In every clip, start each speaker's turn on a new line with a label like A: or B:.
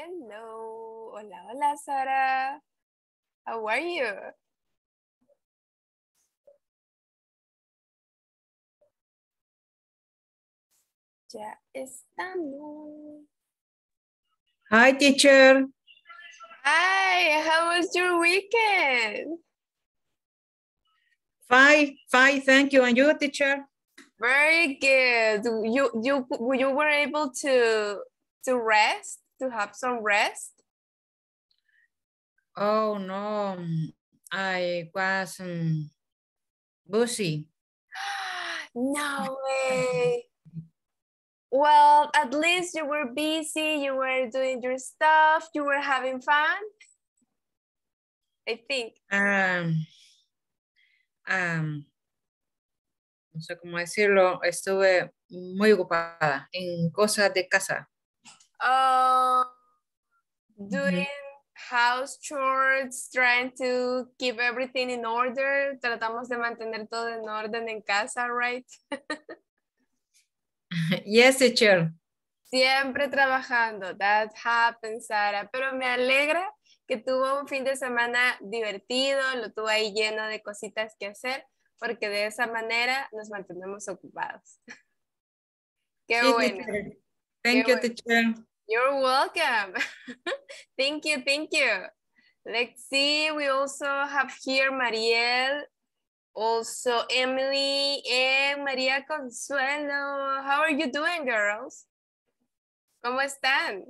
A: Hello. Hola, hola, Sara. How are you? Ya estamos.
B: Hi, teacher. Hi, how was your weekend?
C: Fine, fine, thank you. And you, teacher? Very good. You you you were able to to rest? to have some rest? Oh no,
B: I was um, busy. no way.
C: Well, at least you were busy, you were doing your stuff, you were having fun. I think.
B: Um, um, no sé cómo decirlo, estuve muy ocupada en cosas de casa.
C: Uh, doing house chores, trying to keep everything in order. Tratamos de mantener todo en orden en casa, right?
B: yes, teacher.
C: Siempre trabajando. That happens, Sara. Pero me alegra que tuvo un fin de semana divertido, lo tuvo ahí lleno de cositas que hacer, porque de esa manera nos mantenemos ocupados. Qué bueno.
A: Thank you, teacher.
C: You're welcome. thank you, thank you. Let's see, we also have here Mariel, also Emily and María Consuelo. How are you doing, girls? ¿Cómo están?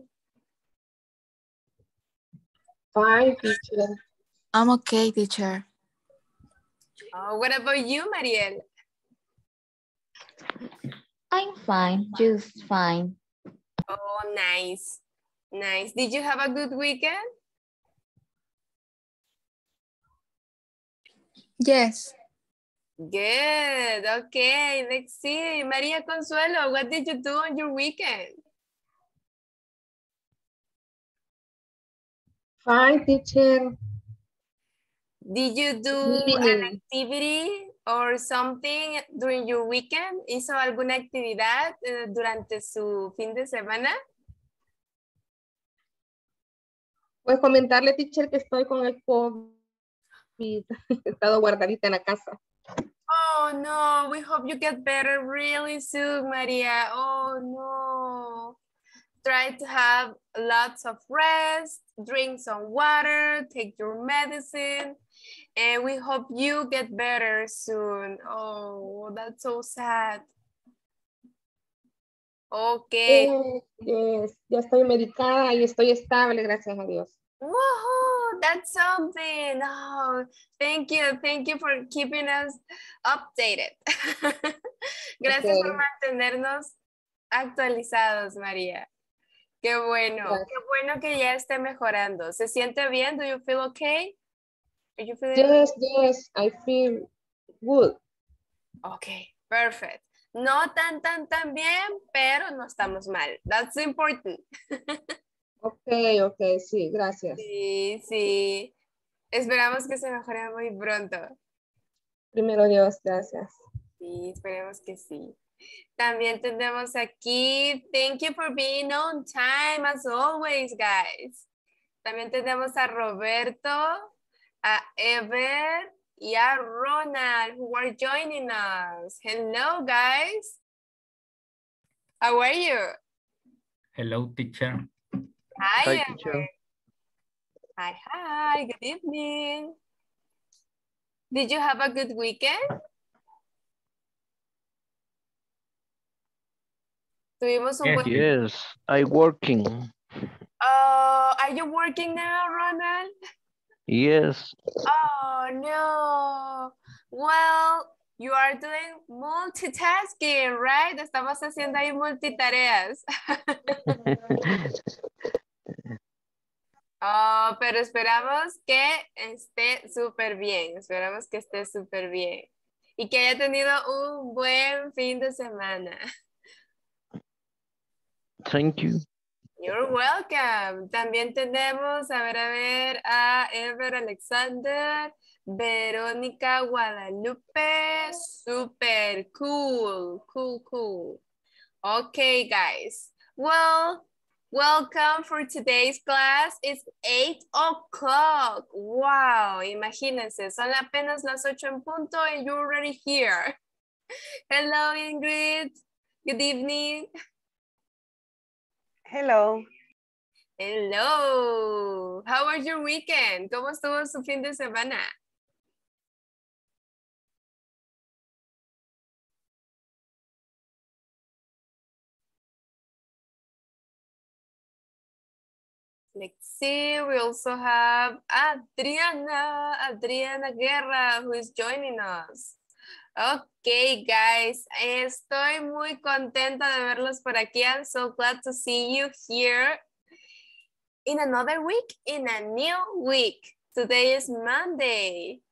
A: Fine, teacher. I'm okay, teacher.
C: Oh, what about you, Mariel?
A: I'm fine, just fine.
C: Oh, nice. Nice. Did you have a good weekend? Yes. Good. Okay. Let's see. Maria Consuelo, what did you do on your weekend?
A: Fine, teacher.
C: Did you do an activity? or something during your weekend? ¿Hizo alguna actividad eh, durante su fin de semana?
B: Puedes comentarle, teacher, que estoy con el COVID. He estado guardadita en la casa.
C: Oh, no. We hope you get better really soon, María. Oh, no. try to have lots of rest, drink some water, take your medicine, and we hope you get better soon. Oh, that's so sad. Ok.
B: Yes, ya estoy medicada y estoy estable, gracias a Dios.
C: Woohoo! That's something. Oh, thank you. Thank you for keeping us updated. gracias okay. por mantenernos actualizados, María. Qué bueno, qué bueno que ya esté mejorando. ¿Se siente bien? Do you feel okay? sí, you yes, yes,
B: I feel good.
C: Okay, perfect. No tan, tan, tan bien, pero no estamos mal. That's important.
B: ok, ok, sí, gracias.
C: Sí, sí. Esperamos que se mejore muy pronto.
B: Primero Dios, gracias.
C: Sí, esperemos que sí. También tenemos aquí, thank you for being on time as always, guys. También tenemos a Roberto, a Ever y a Ronald, who are joining us. Hello, guys. How are you?
B: Hello, teacher.
A: Hi, hi teacher.
C: Hi, hi. Good evening. Did you have a good weekend? Tuvimos un buen... Yes, working. Oh, are you working now, Ronald?
B: Yes.
C: Oh, no. Well, you are doing multitasking, right? Estamos haciendo ahí multitareas. oh, pero esperamos que esté súper bien. Esperamos que esté súper bien. Y que haya tenido un buen fin de semana. Thank you. You're welcome. También tenemos, a ver, a ver, a Ever Alexander, Verónica Guadalupe. Super cool, cool, cool. Okay, guys. Well, welcome for today's class. It's 8 o'clock. Wow, imagínense, son apenas las 8 en punto and you're already here. Hello, Ingrid. Good evening. Hello. Hello. How was your weekend? ¿Cómo estuvo su fin de semana? Let's see, we also have Adriana, Adriana Guerra, who is joining us. Ok, guys, estoy muy contenta de verlos por aquí. I'm so glad to see you here in another week, in a new week. Today is Monday.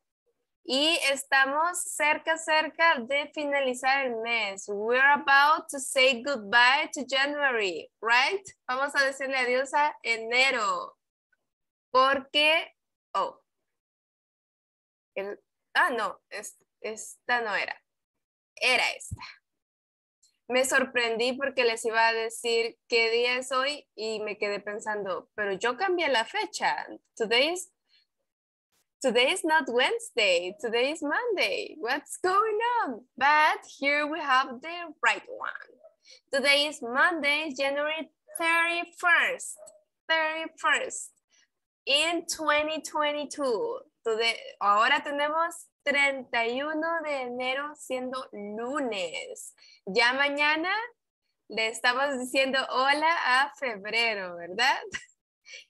C: Y estamos cerca, cerca de finalizar el mes. We're about to say goodbye to January, right? Vamos a decirle adiós a enero. Porque, oh, ah, no, es, esta no era, era esta. Me sorprendí porque les iba a decir qué día es hoy y me quedé pensando, pero yo cambié la fecha. Today is, today is not Wednesday, today is Monday. What's going on? But here we have the right one. Today is Monday, January 31st. 31st. In 2022. ahora tenemos 31 de enero siendo lunes. Ya mañana le estamos diciendo hola a febrero, ¿verdad?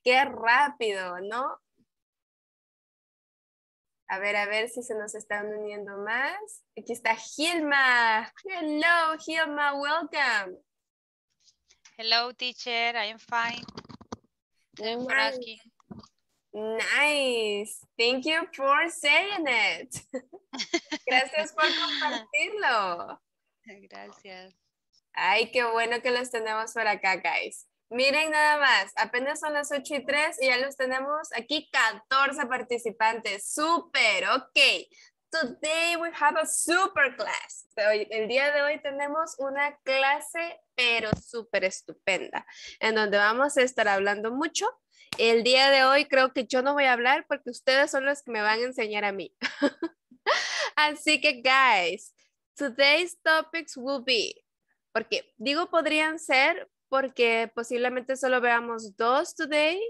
C: Qué rápido, ¿no? A ver, a ver si se nos están uniendo más. Aquí está Gilma. Hello, Gilma, welcome. Hello, teacher, I fine. I'm fine. Nice. Thank you for saying it. Gracias por compartirlo. Gracias. Ay, qué bueno que los tenemos por acá, guys. Miren nada más, apenas son las 8 y 3 y ya los tenemos aquí 14 participantes. Super, ok. Today we have a super class. El día de hoy tenemos una clase pero súper estupenda en donde vamos a estar hablando mucho el día de hoy creo que yo no voy a hablar porque ustedes son los que me van a enseñar a mí. Así que, guys, today's topics will be, porque digo podrían ser porque posiblemente solo veamos dos today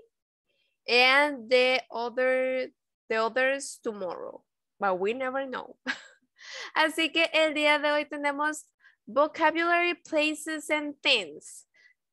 C: and the other the others tomorrow, but we never know. Así que el día de hoy tenemos vocabulary places and things.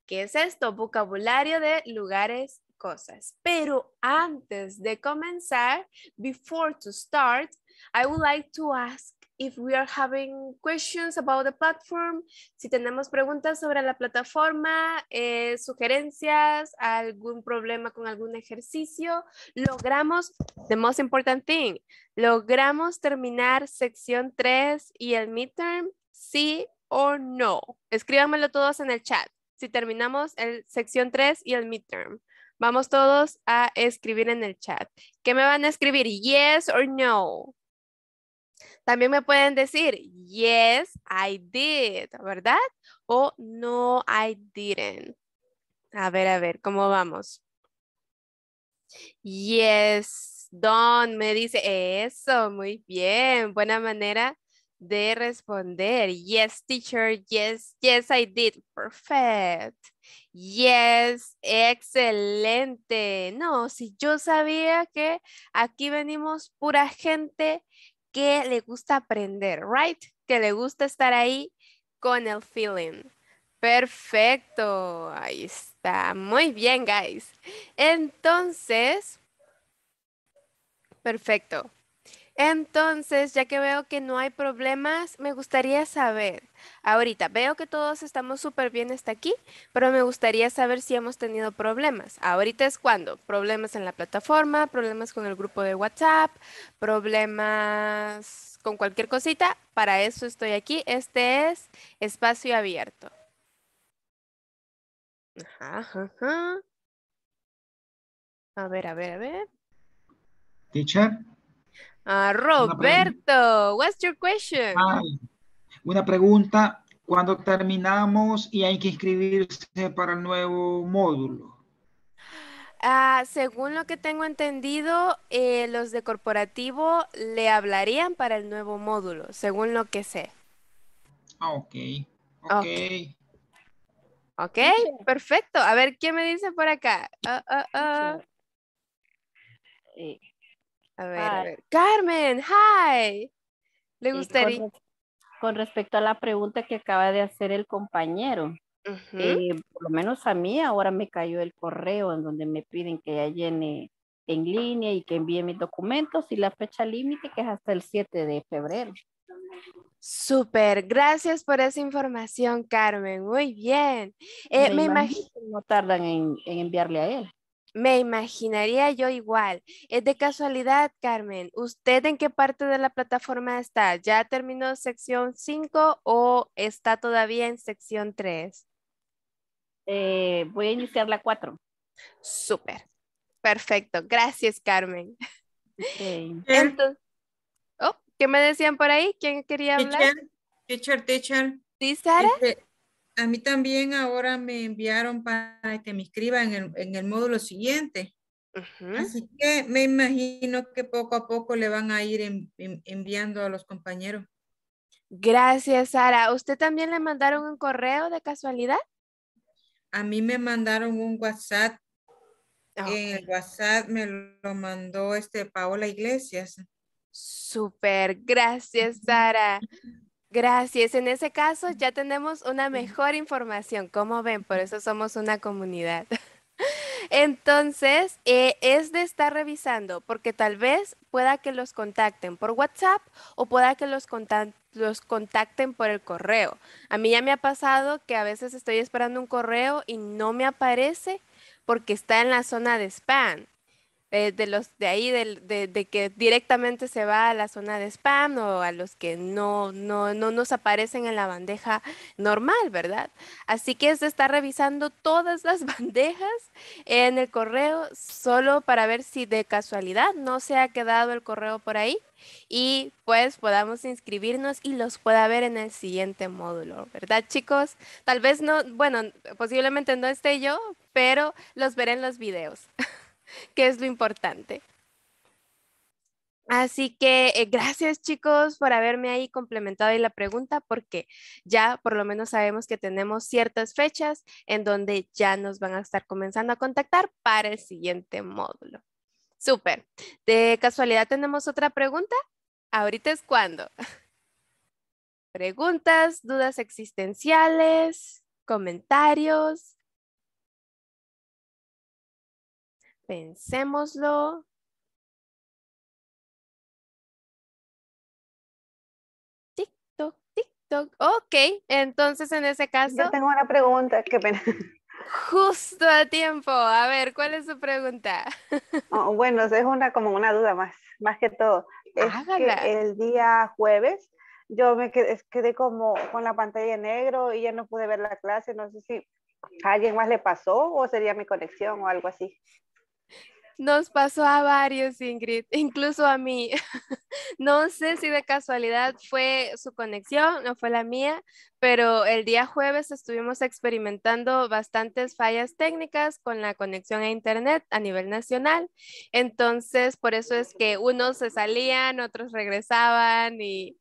C: ¿Qué es esto? Vocabulario de lugares cosas. Pero antes de comenzar, before to start, I would like to ask if we are having questions about the platform, si tenemos preguntas sobre la plataforma, eh, sugerencias, algún problema con algún ejercicio, logramos, the most important thing, logramos terminar sección 3 y el midterm, sí o no. Escríbanmelo todos en el chat, si terminamos el sección 3 y el midterm. Vamos todos a escribir en el chat. ¿Qué me van a escribir? Yes or no. También me pueden decir, yes, I did, ¿verdad? O no, I didn't. A ver, a ver, ¿cómo vamos? Yes, Don me dice eso, muy bien, buena manera de responder. Yes, teacher, yes, yes, I did, perfect. Yes, excelente. No, si yo sabía que aquí venimos pura gente que le gusta aprender, right? Que le gusta estar ahí con el feeling. Perfecto, ahí está. Muy bien, guys. Entonces, perfecto. Entonces, ya que veo que no hay problemas, me gustaría saber, ahorita veo que todos estamos súper bien hasta aquí, pero me gustaría saber si hemos tenido problemas. Ahorita es cuando, problemas en la plataforma, problemas con el grupo de WhatsApp, problemas con cualquier cosita, para eso estoy aquí. Este es espacio abierto. Ajá, A ver, a ver, a ver. Teacher. Ah, Roberto, what's your question?
B: una pregunta, ¿cuándo terminamos y hay que inscribirse para el nuevo módulo?
C: Ah, según lo que tengo entendido, eh, los de corporativo le hablarían para el nuevo módulo, según lo que sé.
B: Ah, ok, ok. Ok,
C: okay perfecto. A ver, ¿qué me dice por acá? A ver, a ver. Carmen, hi. ¿Le gustaría? Con, respecto a la pregunta que acaba
B: de hacer el compañero, eh, por lo menos a mí ahora me cayó el correo
C: en donde me piden que ya llene en línea y que envíe mis documentos y la fecha límite que es hasta el 7 de febrero. Super, gracias por esa información, Carmen. Muy bien. Eh, me, imagino, que no tardan en enviarle a él. Me imaginaría yo igual. Es de casualidad, Carmen. ¿Usted en qué parte de la plataforma está? ¿Ya terminó sección 5 o está todavía en sección 3? Eh, voy a iniciar la 4. Súper. Perfecto. Gracias, Carmen. Oh, ¿Qué me decían por ahí? ¿Quién quería hablar? Teacher, teacher. ¿Sí,
B: Sara? Este, a mí también ahora me enviaron para que me inscriba en el, módulo siguiente. Así que me imagino que poco a poco le van a ir enviando a los compañeros.
C: Gracias, Sara. ¿Usted también le mandaron un correo de casualidad?
B: A mí me mandaron un WhatsApp. Ah, en El WhatsApp me lo mandó este Paola Iglesias.
C: Super, gracias, Sara. Gracias. En ese caso ya tenemos una mejor información. Como ven, por eso somos una comunidad. Entonces, eh, es de estar revisando, porque tal vez pueda que los contacten por WhatsApp o pueda que los, los contacten por el correo. A mí ya me ha pasado que a veces estoy esperando un correo y no me aparece porque está en la zona de spam. Eh, de los de ahí, de, que directamente se va a la zona de spam o a los que no, no nos aparecen en la bandeja normal, ¿verdad? Así que se está revisando todas las bandejas en el correo solo para ver si de casualidad no se ha quedado el correo por ahí y pues podamos inscribirnos y los pueda ver en el siguiente módulo, ¿verdad chicos? Tal vez no, bueno, posiblemente no esté yo, pero los veré en los videos. que es lo importante. Así que eh, gracias chicos por haberme ahí complementado y la pregunta porque ya por lo menos sabemos que tenemos ciertas fechas en donde ya nos van a estar comenzando a contactar para el siguiente módulo. Súper. De casualidad tenemos otra pregunta. Ahorita es cuando. Preguntas, dudas existenciales, comentarios.
A: Pensémoslo.
C: tiktok tiktok Ok, entonces en ese caso... Yo tengo una pregunta, qué pena. Justo a tiempo. A ver, ¿cuál es su pregunta?
B: Oh, bueno, es una como una duda más, más que todo. el día jueves yo me quedé, quedé, como con la pantalla negro y ya no pude ver la clase. No sé si a alguien más le pasó o sería mi conexión o algo así.
C: Nos pasó a varios, Ingrid, incluso a mí. No sé si de casualidad fue su conexión no fue la mía, pero el día jueves estuvimos experimentando bastantes fallas técnicas con la conexión a Internet a nivel nacional. Entonces, por eso es que unos se salían, otros regresaban y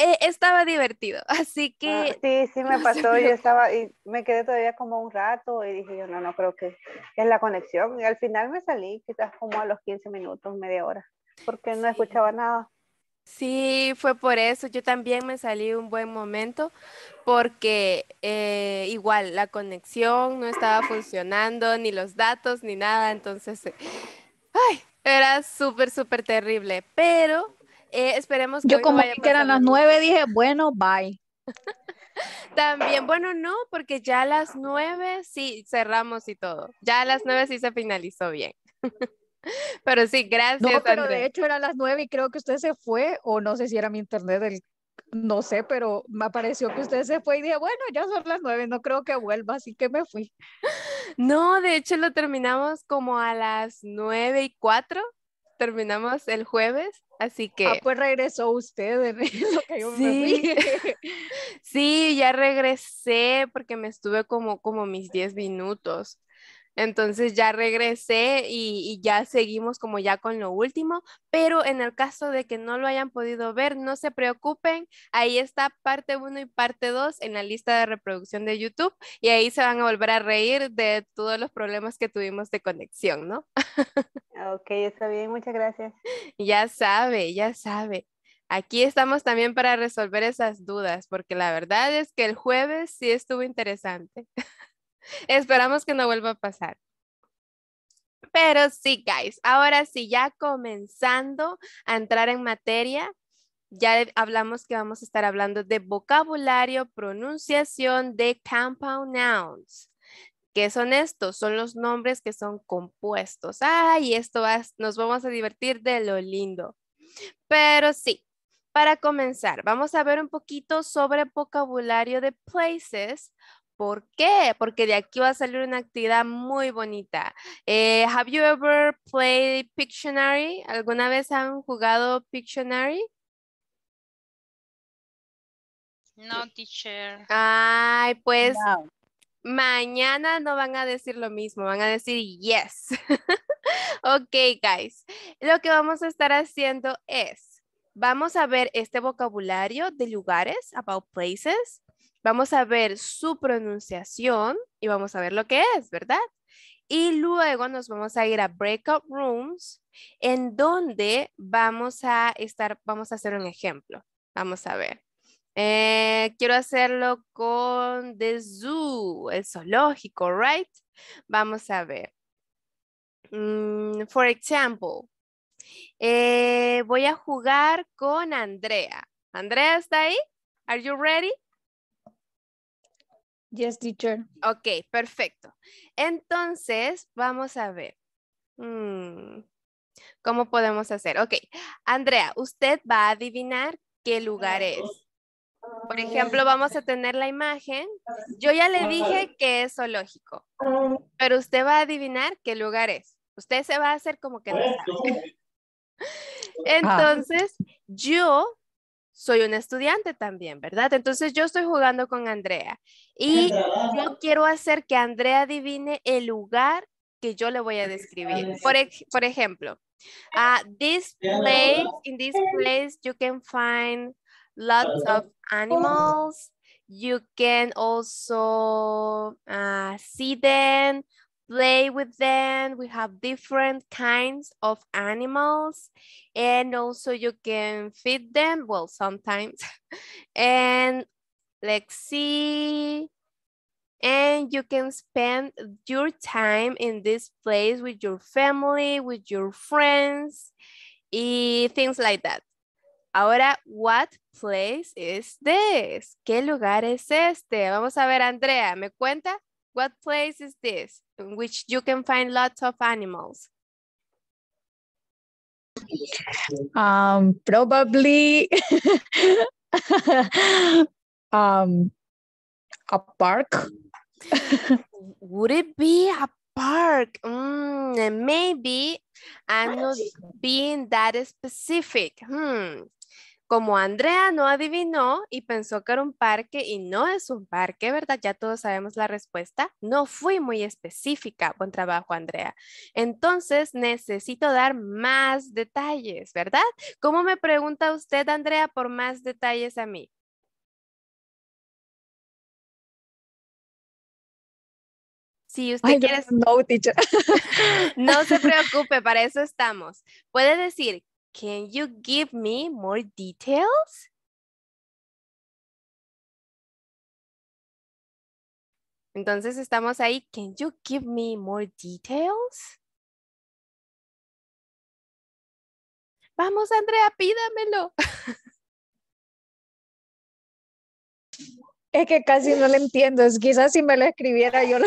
C: eh, estaba divertido, así ah, que...
B: sí, sí me pasó, yo estaba y me quedé todavía como un rato y dije yo, no, no, creo que es la
C: conexión. Y al final me salí quizás como a los 15 minutos, media hora, porque no escuchaba nada. Sí, fue por eso. Yo también me salí un buen momento porque eh, igual la conexión no estaba funcionando, ni los datos, ni nada. Entonces, eh, ay, era súper, súper terrible. Pero eh, esperemos que Yo como que eran las nueve
B: dije, bueno, bye.
C: También, bueno, no, porque ya a las nueve sí cerramos y todo. Ya a las nueve sí se finalizó bien. pero sí, gracias. No, pero de hecho era las
B: nueve y creo que usted se fue, o no sé si era mi internet no sé, pero me apareció que usted se fue y dije,
C: bueno, ya son las nueve, no creo que vuelva, así que me fui. No, de hecho lo terminamos como a las nueve y cuatro, terminamos el jueves, así ah, que... Ah, pues regresó usted, sí. sí, ya regresé porque me estuve como, como mis 10 minutos. Entonces ya regresé y, ya seguimos como ya con lo último, pero en el caso de que no lo hayan podido ver, no se preocupen, ahí está parte 1 y parte 2 en la lista de reproducción de YouTube y ahí se van a volver a reír de todos los problemas que tuvimos de conexión, ¿no?
B: Ah, ok, está bien, muchas gracias.
C: Ya sabe, ya sabe. Aquí estamos también para resolver esas dudas, porque la verdad es que el jueves sí estuvo interesante. Esperamos que no vuelva a pasar. Pero sí, guys, ahora sí, ya comenzando a entrar en materia, ya hablamos que vamos a estar hablando de vocabulario, pronunciación de compound nouns. ¿Qué son estos? Son los nombres que son compuestos. Ay, esto nos vamos a divertir de lo lindo. Pero sí, para comenzar, vamos a ver un poquito sobre vocabulario de places ¿Por qué? Porque de aquí va a salir una actividad muy bonita. Eh, ¿Have you ever played Pictionary? ¿Alguna vez han jugado Pictionary?
B: No, teacher.
C: Ay, pues mañana no van a decir lo mismo, van a decir yes. ok, guys. Lo que vamos a estar haciendo es, vamos a ver este vocabulario de lugares, about places. Vamos a ver su pronunciación y vamos a ver lo que es, ¿verdad? Y luego nos vamos a ir a breakout rooms en donde vamos a estar, vamos a hacer un ejemplo. Vamos a ver. Eh, quiero hacerlo con the zoo, el zoológico, right? Vamos a ver. Por mm, for example, eh, voy a jugar con Andrea. Andrea, ¿está ahí? Are you ready? Yes, teacher. Ok, perfecto. Entonces, vamos a ver. Mm, ¿Cómo podemos hacer? Ok, Andrea, usted va a adivinar qué lugar es. Por ejemplo, vamos a tener la imagen. Yo ya le dije que es zoológico, pero usted va a adivinar qué lugar es. Usted se va a hacer como que no Entonces, yo soy un estudiante también, ¿verdad? Entonces yo estoy jugando con Andrea y yo quiero hacer que Andrea adivine el lugar que yo le voy a describir. Por, ejemplo, uh, this place, in this place you can find lots of animals. You can also uh, see them. play with them. We have different kinds of animals and also you can feed them, well, sometimes. and let's see. And you can spend your time in this place with your family, with your friends, y things like that. Ahora, what place is this? ¿Qué lugar es este? Vamos a ver, Andrea, ¿me cuenta? What place is this in which you can find lots of animals?
A: Um,
C: probably um, a park. Would it be a park? Mm, maybe I'm not being that specific. Hmm. Como Andrea no adivinó y pensó que era un parque y no es un parque, ¿verdad? Ya todos sabemos la respuesta. No fui muy específica. Buen trabajo, Andrea. Entonces, necesito dar más detalles, ¿verdad? ¿Cómo me pregunta usted, Andrea, por más detalles a mí? Si usted quiere... no, teacher. no se preocupe, para eso estamos. Puede decir, Can you give me more details?
A: Entonces estamos ahí. Can you give me more details? Vamos, Andrea,
B: pídamelo. Es que casi no lo entiendo. quizás si me lo escribiera yo lo,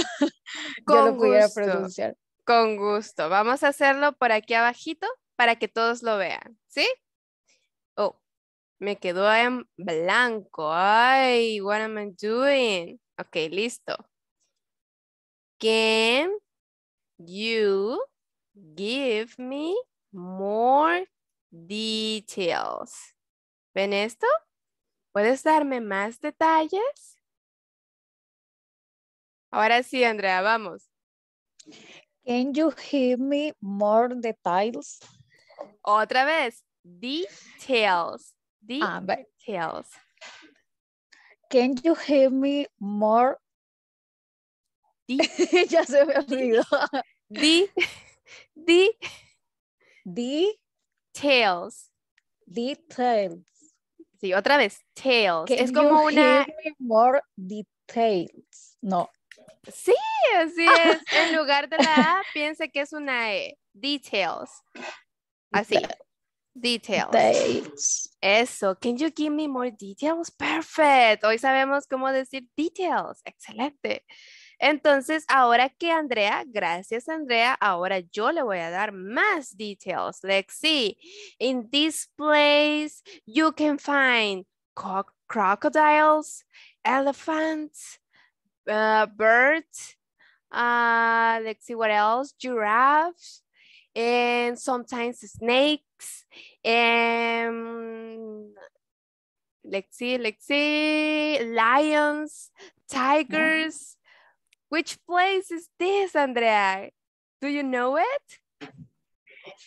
B: yo lo pudiera pronunciar.
C: Con gusto. Vamos a hacerlo por aquí abajito para que todos lo vean, ¿sí? Oh, me quedó en blanco. Ay, what am I doing? Ok, listo. Can you give me more details? ¿Ven esto? ¿Puedes darme más detalles? Ahora sí, Andrea, vamos. Can you give me more details? Otra vez. Details. Ah, details.
B: Can you give me
A: more? ya se me
C: Details. Sí, otra vez. Tails. es como una. more details. No. Sí, así es. en lugar de la A, piensa que es una E. Details. Así. Details. Eso. Can you give me more details? Perfect. Hoy sabemos cómo decir details. Excelente. Entonces, ahora que Andrea, gracias Andrea, ahora yo le voy a dar más details. Let's see. In this place, you can find crocodiles, elephants, uh, birds, uh, let's see what else, giraffes, and sometimes snakes and let's see let's see lions tigers yeah. which place is this andrea do you know it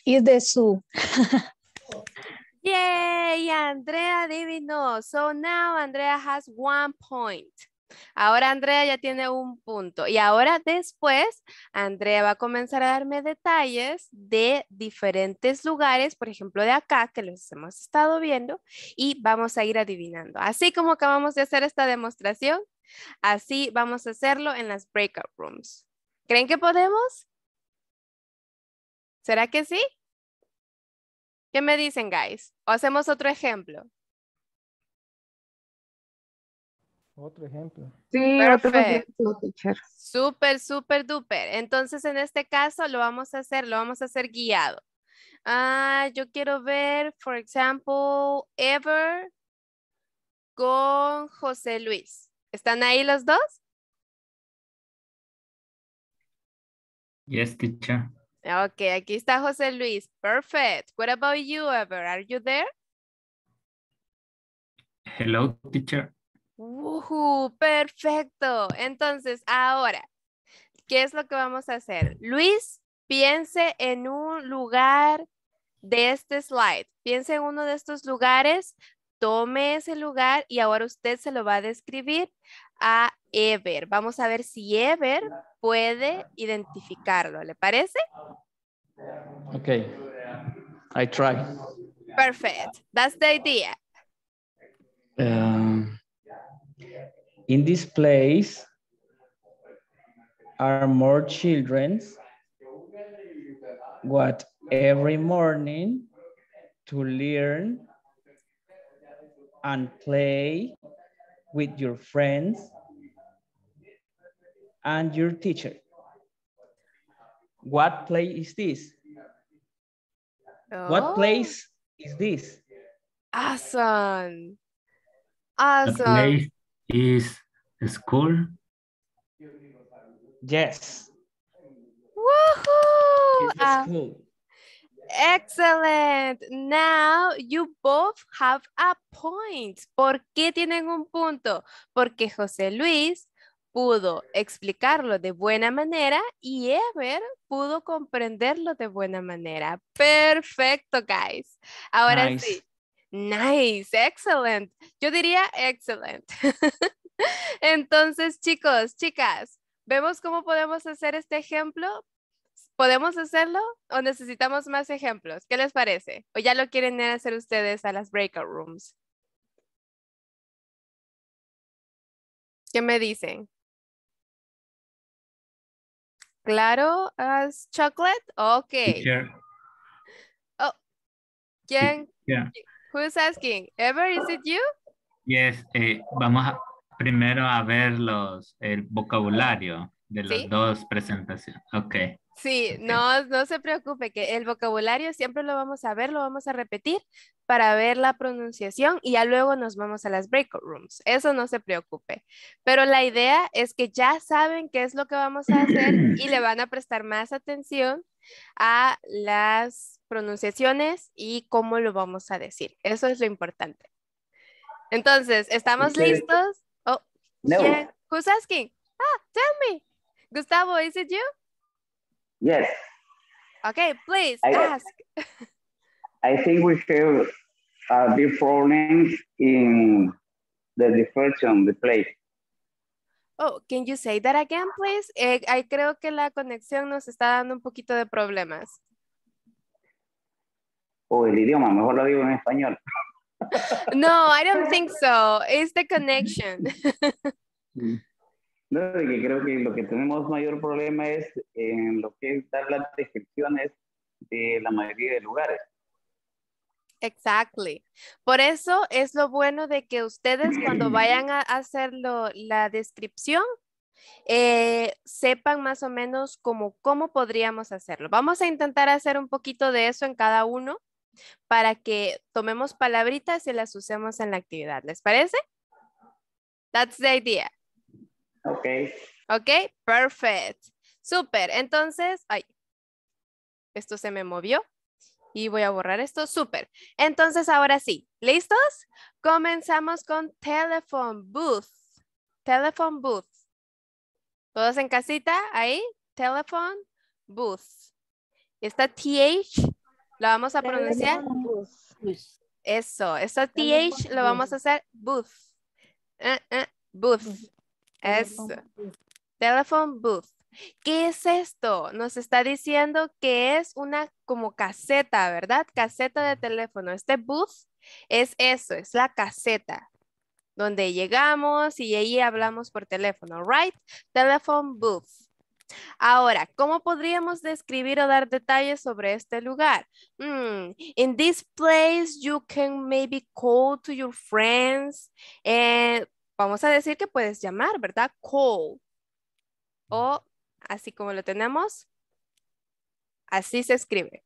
B: it's the zoo
C: yay andrea divino know so now andrea has one point Ahora Andrea ya tiene un punto y ahora después Andrea va a comenzar a darme detalles de diferentes lugares, por ejemplo de acá que los hemos estado viendo y vamos a ir adivinando. Así como acabamos de hacer esta demostración, así vamos a hacerlo en las breakout rooms. ¿Creen que podemos? ¿Será que sí? ¿Qué me dicen, guys? ¿O hacemos otro ejemplo?
A: Otro ejemplo.
C: Sí,
B: super
C: Súper, súper duper. Entonces, en este caso lo vamos a hacer, lo vamos a hacer guiado. Ah, yo quiero ver, por ejemplo, Ever con José Luis. ¿Están ahí los dos?
A: Yes, teacher.
C: Ok, aquí está José Luis. Perfect. What about you, Ever? Are you there?
B: Hello, teacher
C: perfecto. Entonces, ahora, ¿qué es lo que vamos a hacer? Luis, piense en un lugar de este slide. Piense en uno de estos lugares, tome ese lugar y ahora usted se lo va a describir a Ever. Vamos a ver si Ever puede identificarlo. ¿Le parece?
B: Ok. I try.
C: Perfect. That's the idea.
B: Eh, In this place are more children what every morning to learn and play with your friends and your teacher. What play is this? Oh. What place is this?
C: Awesome. Awesome. The place
A: is
B: school?
C: Yes. Woohoo! Excellent. Now you both have a point. ¿Por qué tienen un punto? Porque José Luis pudo explicarlo de buena manera y Ever pudo comprenderlo de buena manera. Perfecto, guys. Ahora sí, Nice, excellent. Yo diría ¡excelente! Entonces, chicos, chicas, ¿vemos cómo podemos hacer este ejemplo? ¿Podemos hacerlo o necesitamos más ejemplos? ¿Qué les parece? ¿O ya lo quieren hacer ustedes a las breakout rooms? ¿Qué me
A: dicen? ¿Claro?
C: chocolate? Ok. Oh, ¿quién? Who's asking? Ever, is it you?
B: Yes, eh, vamos a, primero a ver los, el vocabulario de las dos presentaciones. Ok.
C: Sí, No, no se preocupe, que el vocabulario siempre lo vamos a ver, lo vamos a repetir para ver la pronunciación y ya luego nos vamos a las breakout rooms. Eso no se preocupe. Pero la idea es que ya saben qué es lo que vamos a hacer y le van a prestar más atención a las pronunciaciones y cómo lo vamos a decir. Eso es lo importante. Entonces, ¿estamos listos? Oh, no. Yeah. Who's asking? Ah, tell me. Gustavo, is it you? Yes. Okay, please I, ask.
B: I think we have a different in the description, the place.
C: Oh, can you say that again, please? Eh, creo que la conexión nos está dando un poquito de problemas.
B: O el idioma, mejor lo digo en español.
C: No, I don't think so. It's the connection.
B: Mm. creo que lo que tenemos mayor problema es en lo que es dar las descripciones de la mayoría de lugares.
C: Exactly. Por eso es lo bueno de que ustedes cuando vayan a hacer la descripción, eh, sepan más o menos cómo, cómo podríamos hacerlo. Vamos a intentar hacer un poquito de eso en cada uno para que tomemos palabritas y las usemos en la actividad. ¿Les parece? That's the idea. Ok. Ok, perfect. Super. Entonces, ay, esto se me movió. Y voy a borrar esto. Súper. Entonces, ahora sí. ¿Listos? Comenzamos con telephone booth. Telephone booth. ¿Todos en casita? Ahí. Telephone booth. Esta TH la vamos a pronunciar. Eso. Esta TH lo vamos a hacer eh, eh, booth. booth. Eso. Telephone booth. ¿Qué es esto? Nos está diciendo que es una como caseta, ¿verdad? Caseta de teléfono. Este booth es eso, es la caseta donde llegamos y ahí hablamos por teléfono, right? Telephone booth. Ahora, ¿cómo podríamos describir o dar detalles sobre este lugar? Hmm, in this place you can maybe call to your friends. Eh, vamos a decir que puedes llamar, ¿verdad? Call. O así como lo tenemos, así se escribe.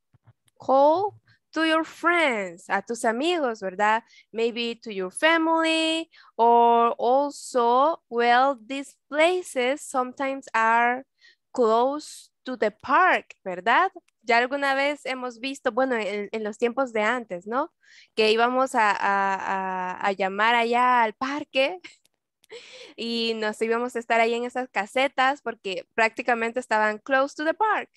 C: Call to your friends, a tus amigos, ¿verdad? Maybe to your family, or also, well, these places sometimes are close to the park, ¿verdad? Ya alguna vez hemos visto, bueno, en, los tiempos de antes, ¿no? Que íbamos a llamar allá al parque y nos íbamos a estar ahí en esas casetas porque prácticamente estaban close to the park.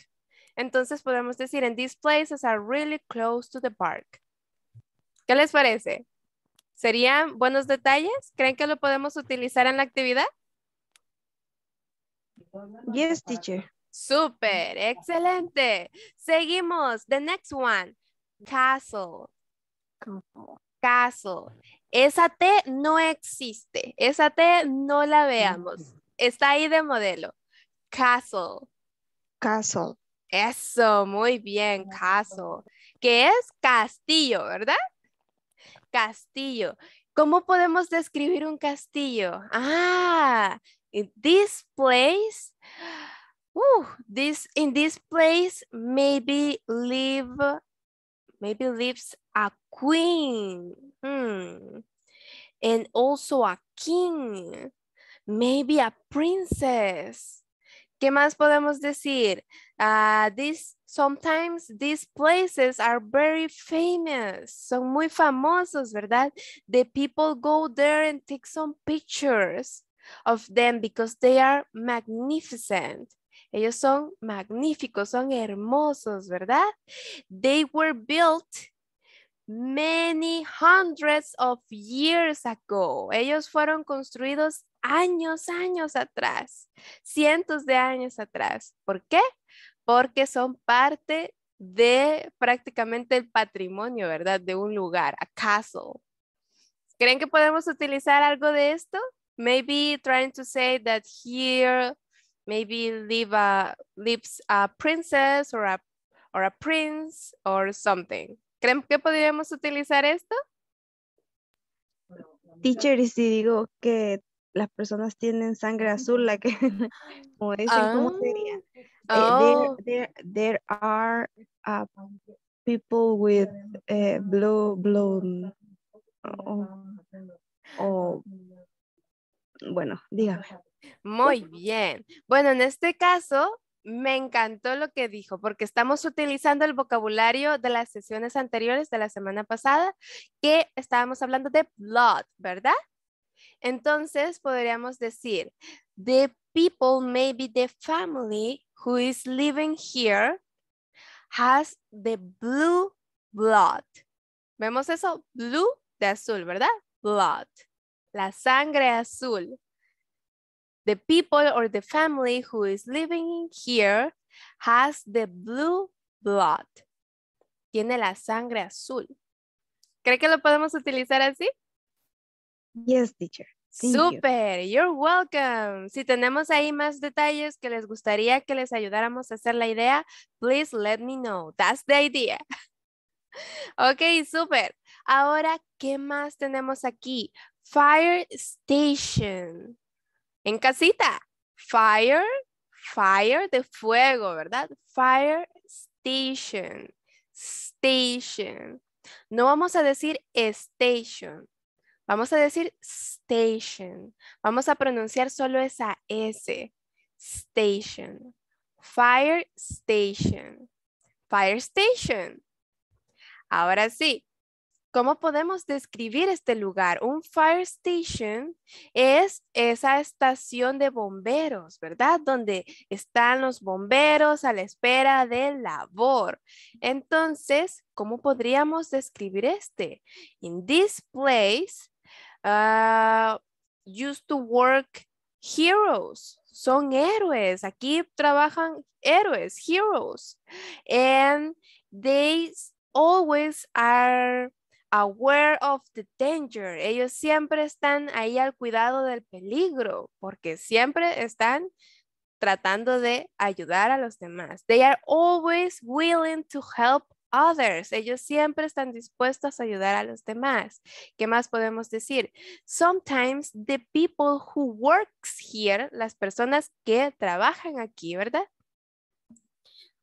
C: Entonces podemos decir, en these places are really close to the park. ¿Qué les parece? ¿Serían buenos detalles? ¿Creen que lo podemos utilizar en la actividad? Yes, teacher. Super, excelente. Seguimos. The next one. Castle. Castle. Esa T no existe, esa T no la veamos. Mm. Está ahí de modelo. Castle. Castle. Eso, muy bien, castle. Que es castillo, ¿verdad? Castillo. ¿Cómo podemos describir un castillo? Ah, in this place, uh, in this place maybe live maybe leaves a queen, hmm, and also a king, maybe a princess. ¿Qué más podemos decir? Uh, this, sometimes these places are very famous. Son muy famosos, ¿verdad? The people go there and take some pictures of them because they are magnificent. Ellos son magníficos, son hermosos, ¿verdad? They were built many hundreds of years ago. Ellos fueron construidos años, años atrás, cientos de años atrás. ¿Por qué? Porque son parte de prácticamente el patrimonio, ¿verdad? De un lugar, a castle. ¿Creen que podemos utilizar algo de esto? Maybe trying to say that here maybe leave a, a princess or a, or a prince or something. ¿Creen que podríamos utilizar esto?
B: Teacher, y si digo que las personas tienen sangre azul, la que, como dicen, ¿cómo ah. sería? Eh, oh. There, are uh, people with eh, blue, blue, mm, bueno, dígame.
C: Muy bien. Bueno, en este caso, me encantó lo que dijo, porque estamos utilizando el vocabulario de las sesiones anteriores de la semana pasada, que estábamos hablando de blood, ¿verdad? Entonces, podríamos decir, the people, maybe the family who is living here, has the blue blood. ¿Vemos eso? Blue de azul, ¿verdad? Blood. La sangre azul. The people or the family who is living here has the blue blood. Tiene la sangre azul. ¿Cree que lo podemos utilizar así?
B: Yes, teacher. Super,
C: you're welcome. Si tenemos ahí más detalles que les gustaría que les ayudáramos a hacer la idea, please let me know. That's the idea. Ok, super. Ahora, ¿qué más tenemos aquí? Fire station. En casita, fire, fire de fuego, ¿verdad? Fire station, station. No vamos a decir station, vamos a decir station. Vamos a pronunciar solo esa S, station. Fire station, fire station. Ahora sí, ¿Cómo podemos describir este lugar? Un fire station es esa estación de bomberos, ¿verdad? Donde están los bomberos a la espera de labor. Entonces, ¿cómo podríamos describir este? In this place, uh, used to work heroes. Son héroes. Aquí trabajan héroes, heroes. And they always are aware of the danger. Ellos siempre están ahí al cuidado del peligro porque siempre están tratando de ayudar a los demás. They are always willing to help others. Ellos siempre están dispuestos a ayudar a los demás. ¿Qué más podemos decir? Sometimes the people who works here, las personas que trabajan aquí, ¿verdad?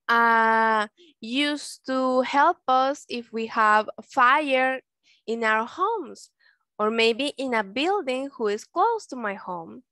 C: uh, used to help us if we have fire in our homes or maybe in a building who is close to my home.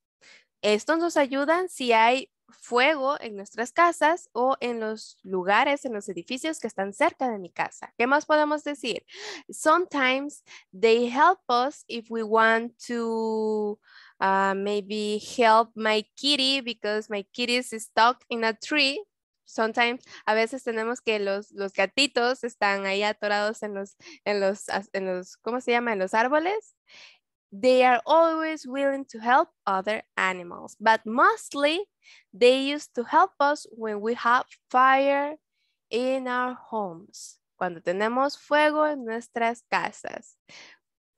C: Estos nos ayudan si hay fuego en nuestras casas o en los lugares, en los edificios que están cerca de mi casa. ¿Qué más podemos decir? Sometimes they help us if we want to uh, maybe help my kitty because my kitty is stuck in a tree sometimes, a veces tenemos que los, los gatitos están ahí atorados en los, en los, en los, ¿cómo se llama? En los árboles. They are always willing to help other animals, but mostly they used to help us when we have fire in our homes. Cuando tenemos fuego en nuestras casas.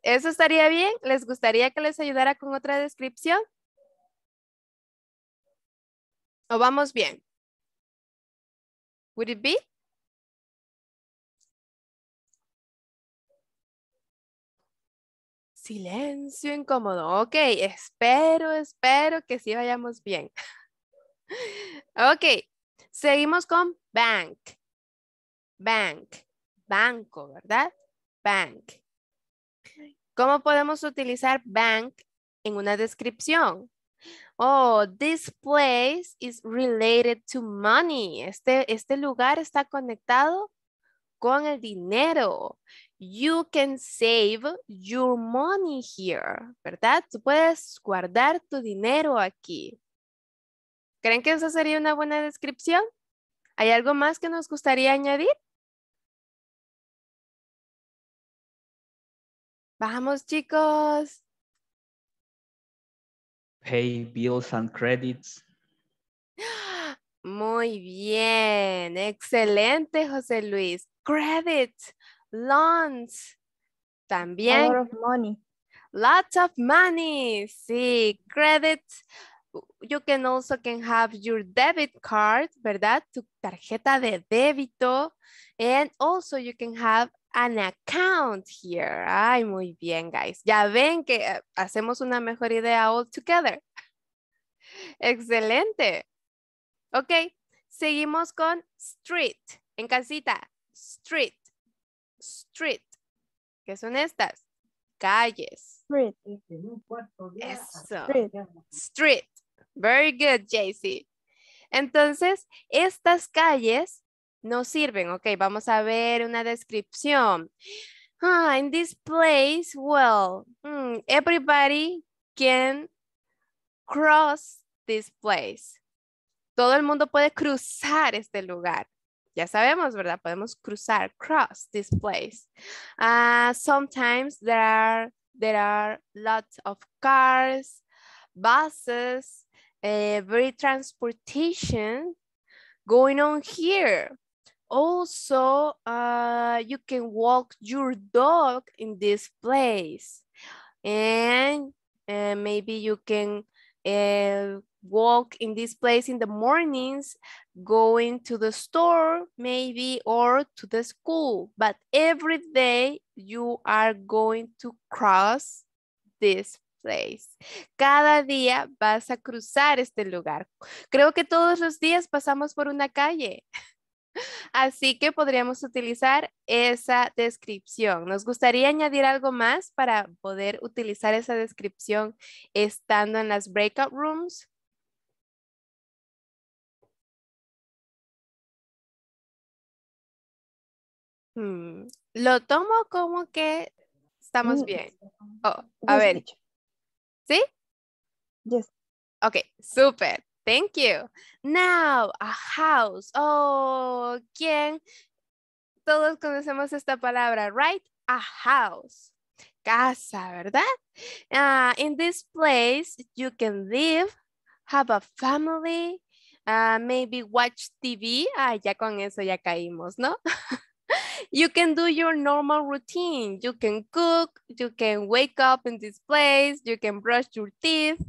C: ¿Eso estaría bien? ¿Les gustaría que les ayudara con otra descripción?
A: ¿O vamos bien? Would it be?
C: Silencio incómodo. Ok, espero, espero que sí vayamos bien. ok, seguimos con bank. Bank. Banco, ¿verdad? Bank. ¿Cómo podemos utilizar bank en una descripción? Oh, this place is related to money. Este, este, lugar está conectado con el dinero. You can save your money here, ¿verdad? Tú puedes guardar tu dinero aquí. ¿Creen que esa sería una buena descripción? ¿Hay algo más que nos
A: gustaría añadir?
C: Vamos chicos.
B: pay bills and credits.
C: Muy bien, excelente, José Luis. Credit, loans, también. A lot of money. Lots of money, sí, credits. You can also can have your debit card, ¿verdad? Tu tarjeta de débito. And also you can have an account here. Ay, muy bien, guys. Ya ven que eh, hacemos una mejor idea all together. Excelente. Ok, seguimos con street. En casita, street, street. ¿Qué son estas? Calles. Street. Eso. Street. Very good, JC. Entonces, estas calles no sirven. Ok, vamos a ver una descripción. Ah, in this place, well, hmm, everybody can cross this place. Todo el mundo puede cruzar este lugar. Ya sabemos, ¿verdad? Podemos cruzar, cross this place. Ah, sometimes there are, there are lots of cars, buses, eh, very transportation going on here. Also, uh, you can walk your dog in this place. And uh, maybe you can uh, walk in this place in the mornings, going to the store maybe or to the school. But every day you are going to cross this place. Cada día vas a cruzar este lugar. Creo que todos los días pasamos por una calle. Así que podríamos utilizar esa descripción. ¿Nos gustaría añadir algo más para poder utilizar esa descripción estando en las breakout rooms?
A: Mm, lo tomo como que estamos mm. bien.
C: Oh, a ver. ¿Sí? Ok, súper. Thank you. Now, a house. Oh, ¿quién? Todos conocemos esta palabra, right? A house. Casa, ¿verdad? Ah, in this place, you can live, have a family, uh, maybe watch TV. Ah, ya con eso ya caímos, ¿no? you can do your normal routine. You can cook, you can wake up in this place, you can brush your teeth,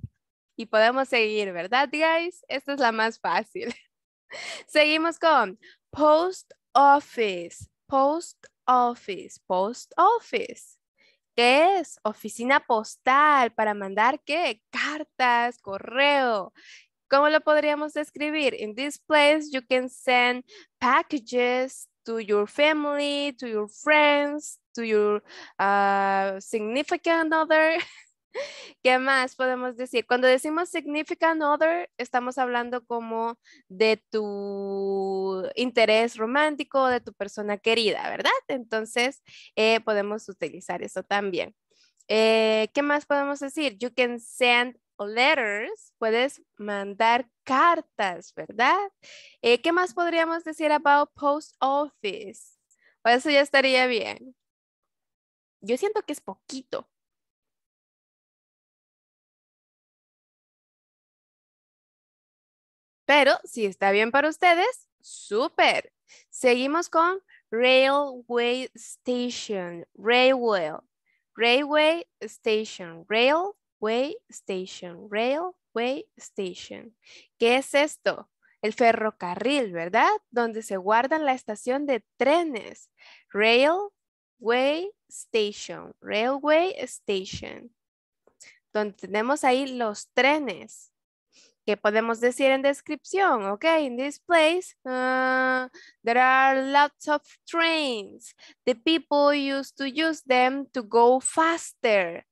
C: y podemos seguir, ¿verdad, guys? Esta es la más fácil. Seguimos con post office, post office, post office. ¿Qué es? Oficina postal para mandar qué? Cartas, correo. ¿Cómo lo podríamos describir? In this place you can send packages to your family, to your friends, to your uh, significant other. ¿Qué más podemos decir? Cuando decimos significant other, estamos hablando como de tu interés romántico, O de tu persona querida, ¿verdad? Entonces, eh, podemos utilizar eso también. Eh, ¿Qué más podemos decir? You can send letters, puedes mandar cartas, ¿verdad? Eh, ¿Qué más podríamos decir about post office? Pues eso ya estaría bien. Yo siento que es
A: poquito.
C: Pero si está bien para ustedes, súper. Seguimos con Railway Station, Railway, Railway Station, Railway Station, Railway Station. ¿Qué es esto? El ferrocarril, ¿verdad? Donde se guardan la estación de trenes. Railway Station, Railway Station. Donde tenemos ahí los trenes. ¿Qué podemos decir en descripción, ¿ok? In this place, uh, there are lots of trains. The people used to use them to go faster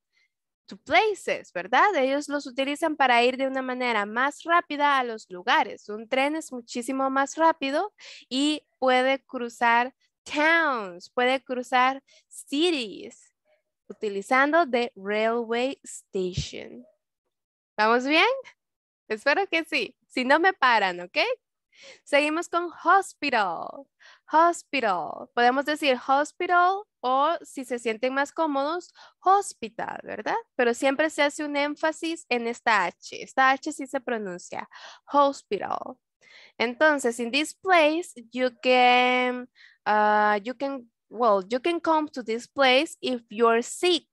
C: to places, ¿verdad? Ellos los utilizan para ir de una manera más rápida a los lugares. Un tren es muchísimo más rápido y puede cruzar towns, puede cruzar cities, utilizando the railway station. ¿Vamos bien? Espero que sí. Si no, me paran, ¿ok? Seguimos con hospital. Hospital. Podemos decir hospital o si se sienten más cómodos, hospital, ¿verdad? Pero siempre se hace un énfasis en esta H. Esta H sí se pronuncia. Hospital. Entonces, in this place, you can, uh, you can, well, you can come to this place if you're sick.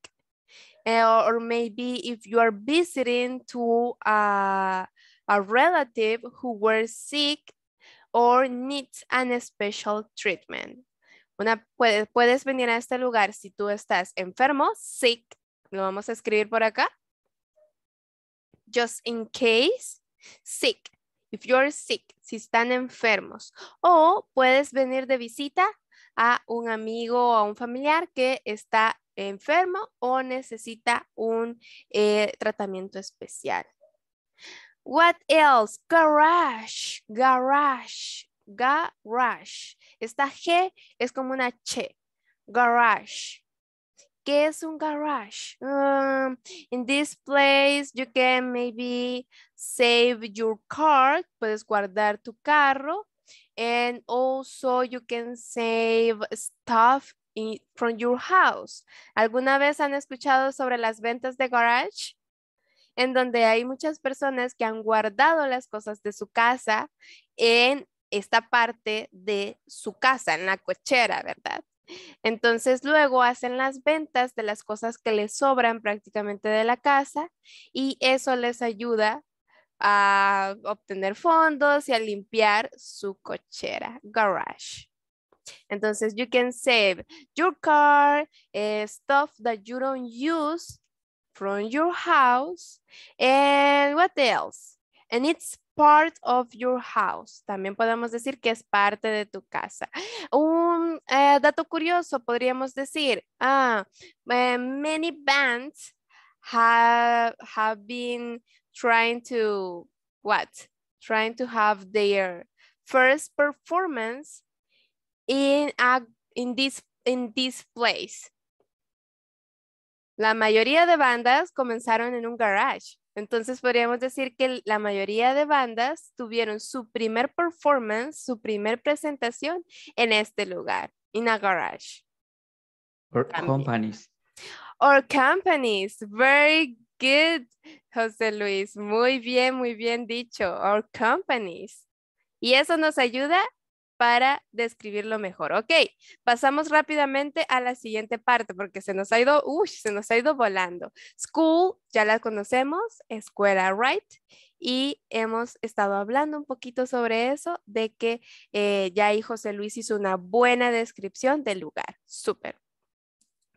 C: Eh, or maybe if you are visiting to a, relative who were sick or needs an special treatment. Una, puedes, puedes venir a este lugar si tú estás enfermo, sick, lo vamos a escribir por acá. Just in case, sick, if are sick, si están enfermos. O puedes venir de visita a un amigo o a un familiar que está enfermo o necesita un eh, tratamiento especial. What else? Garage, garage, garage. Esta G es como una Che. Garage. ¿Qué es un garage? Um, in this place you can maybe save your car. Puedes guardar tu carro. And also you can save stuff from your house. ¿Alguna vez han escuchado sobre las ventas de garage? En donde hay muchas personas que han guardado las cosas de su casa en esta parte de su casa, en la cochera, ¿verdad? Entonces luego hacen las ventas de las cosas que les sobran prácticamente de la casa y eso les ayuda a obtener fondos y a limpiar su cochera, garage. Entonces, you can save your car, eh, stuff that you don't use from your house. And what else? And it's part of your house. También podemos decir que es parte de tu casa. Un eh, dato curioso podríamos decir, ah, eh, many bands have, have been trying to, what? Trying to have their first performance in, this, place. La mayoría de bandas comenzaron en un garage. Entonces podríamos decir que la mayoría de bandas tuvieron su primer performance, su primer presentación en este lugar, in a garage.
B: Or companies.
C: Or companies. Very good, José Luis. Muy bien, muy bien dicho. Or companies. Y eso nos ayuda para describirlo mejor. Ok, pasamos rápidamente a la siguiente parte porque se nos ha ido, uy, se nos ha ido volando. School, ya la conocemos, escuela, right? Y hemos estado hablando un poquito sobre eso, de que eh, ya ahí José Luis hizo una buena descripción del lugar. Súper.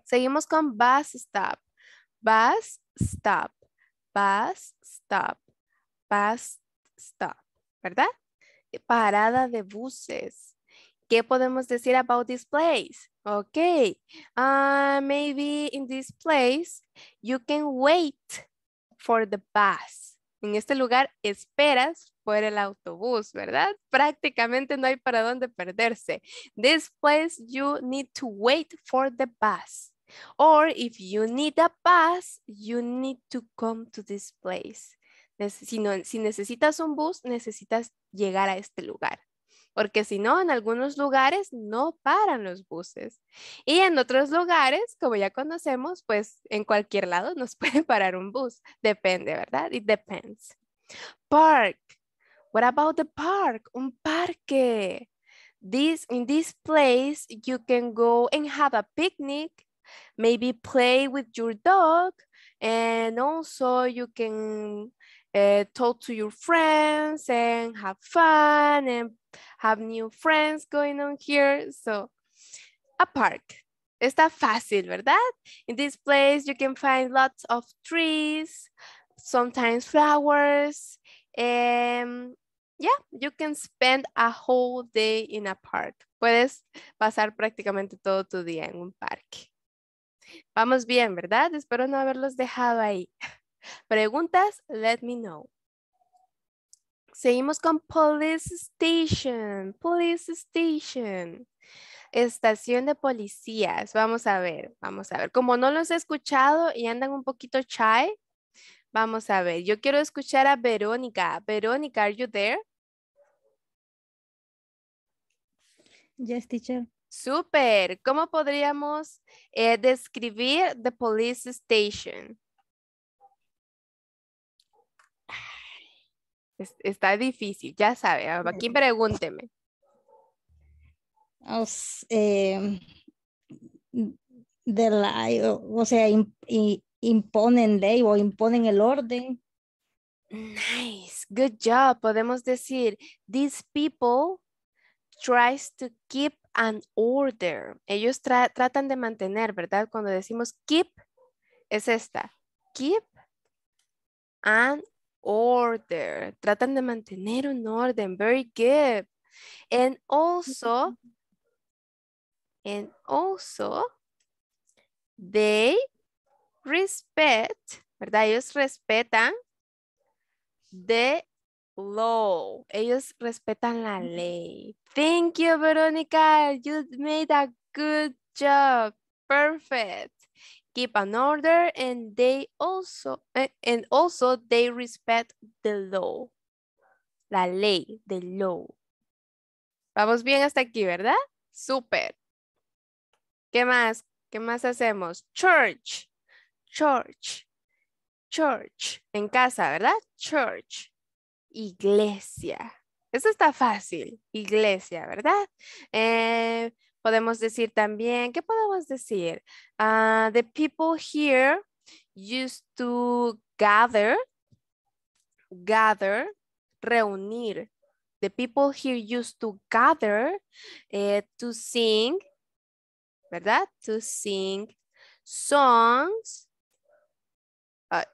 C: Seguimos con bus stop, bus stop, bus stop, bus stop, ¿verdad? parada de buses. ¿Qué podemos decir about this place? Okay, uh, maybe in this place you can wait for the bus. En este lugar esperas por el autobús, ¿verdad? Prácticamente no hay para dónde perderse. This place you need to wait for the bus. Or if you need a bus, you need to come to this place. Si, si necesitas un bus, necesitas llegar a este lugar porque si no, en algunos lugares no paran los buses. Y en otros lugares, como ya conocemos, pues en cualquier lado nos puede parar un bus. Depende, ¿verdad? It depends. Park. What about the park? Un parque. This, in this place, you can go and have a picnic, maybe play with your dog, and also you can eh, talk to your friends and have fun and have new friends going on here. So a park. Está fácil, ¿verdad? In this place you can find lots of trees, sometimes flowers, and yeah, you can spend a whole day in a park. Puedes pasar prácticamente todo tu día en un parque. Vamos bien, ¿verdad? Espero no haberlos dejado ahí. Preguntas, let me know. Seguimos con police station, police station. Estación de policías. Vamos a ver, vamos a ver. Como no los he escuchado y andan un poquito Chai, vamos a ver. Yo quiero escuchar a Verónica. Verónica, are you there? Yes, teacher. Super. ¿Cómo podríamos eh, describir the police station? está difícil, ya sabe. Aquí pregúnteme.
B: O, ah, em, eh, o sea,
C: imponen ley o imponen el orden. Nice, good job. Podemos decir, these people tries to keep an order. Ellos tratan de mantener, ¿verdad? Cuando decimos keep, es esta. Keep an order. Tratan de mantener un orden. Very good. And also, and also, they respect, ¿verdad? Ellos respetan the law. Ellos respetan la ley. Thank you, Veronica, You made a good job. Perfect keep an order and they also eh, and also they respect the law. La ley, the law. Vamos bien hasta aquí, ¿verdad? Súper. ¿Qué más? ¿Qué más hacemos? Church. Church. Church. En casa, ¿verdad? Church. Iglesia. Eso está fácil. Iglesia, ¿verdad? Eh, Podemos decir también, ¿qué podemos decir? Ah, the people here used to gather, gather, reunir. The people here used to gather eh, to sing, ¿verdad? To sing songs. Ah,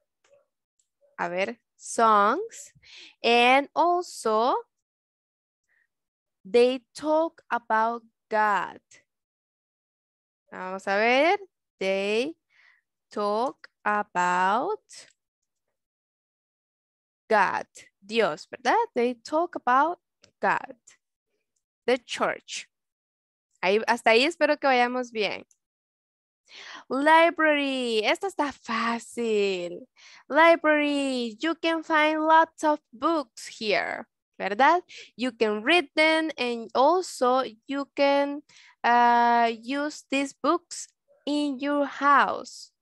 C: a ver, songs. And also, they talk about Vamos a ver. They talk about God. Dios, ¿verdad? They talk about God. The church. hasta ahí espero que vayamos bien. Library. Esto está fácil. Library. You can find lots of books here. ¿verdad? You can read them and also you can uh, use these books in your house.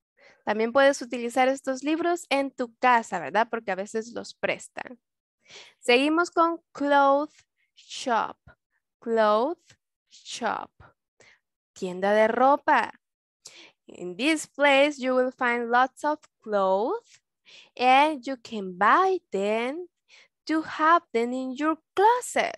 C: También puedes utilizar estos libros en tu casa, ¿verdad? Porque a veces los prestan. Seguimos con Clothes shop. Clothes shop. Tienda de ropa. In this place, you will find lots of clothes and you can buy them to have them in your closet.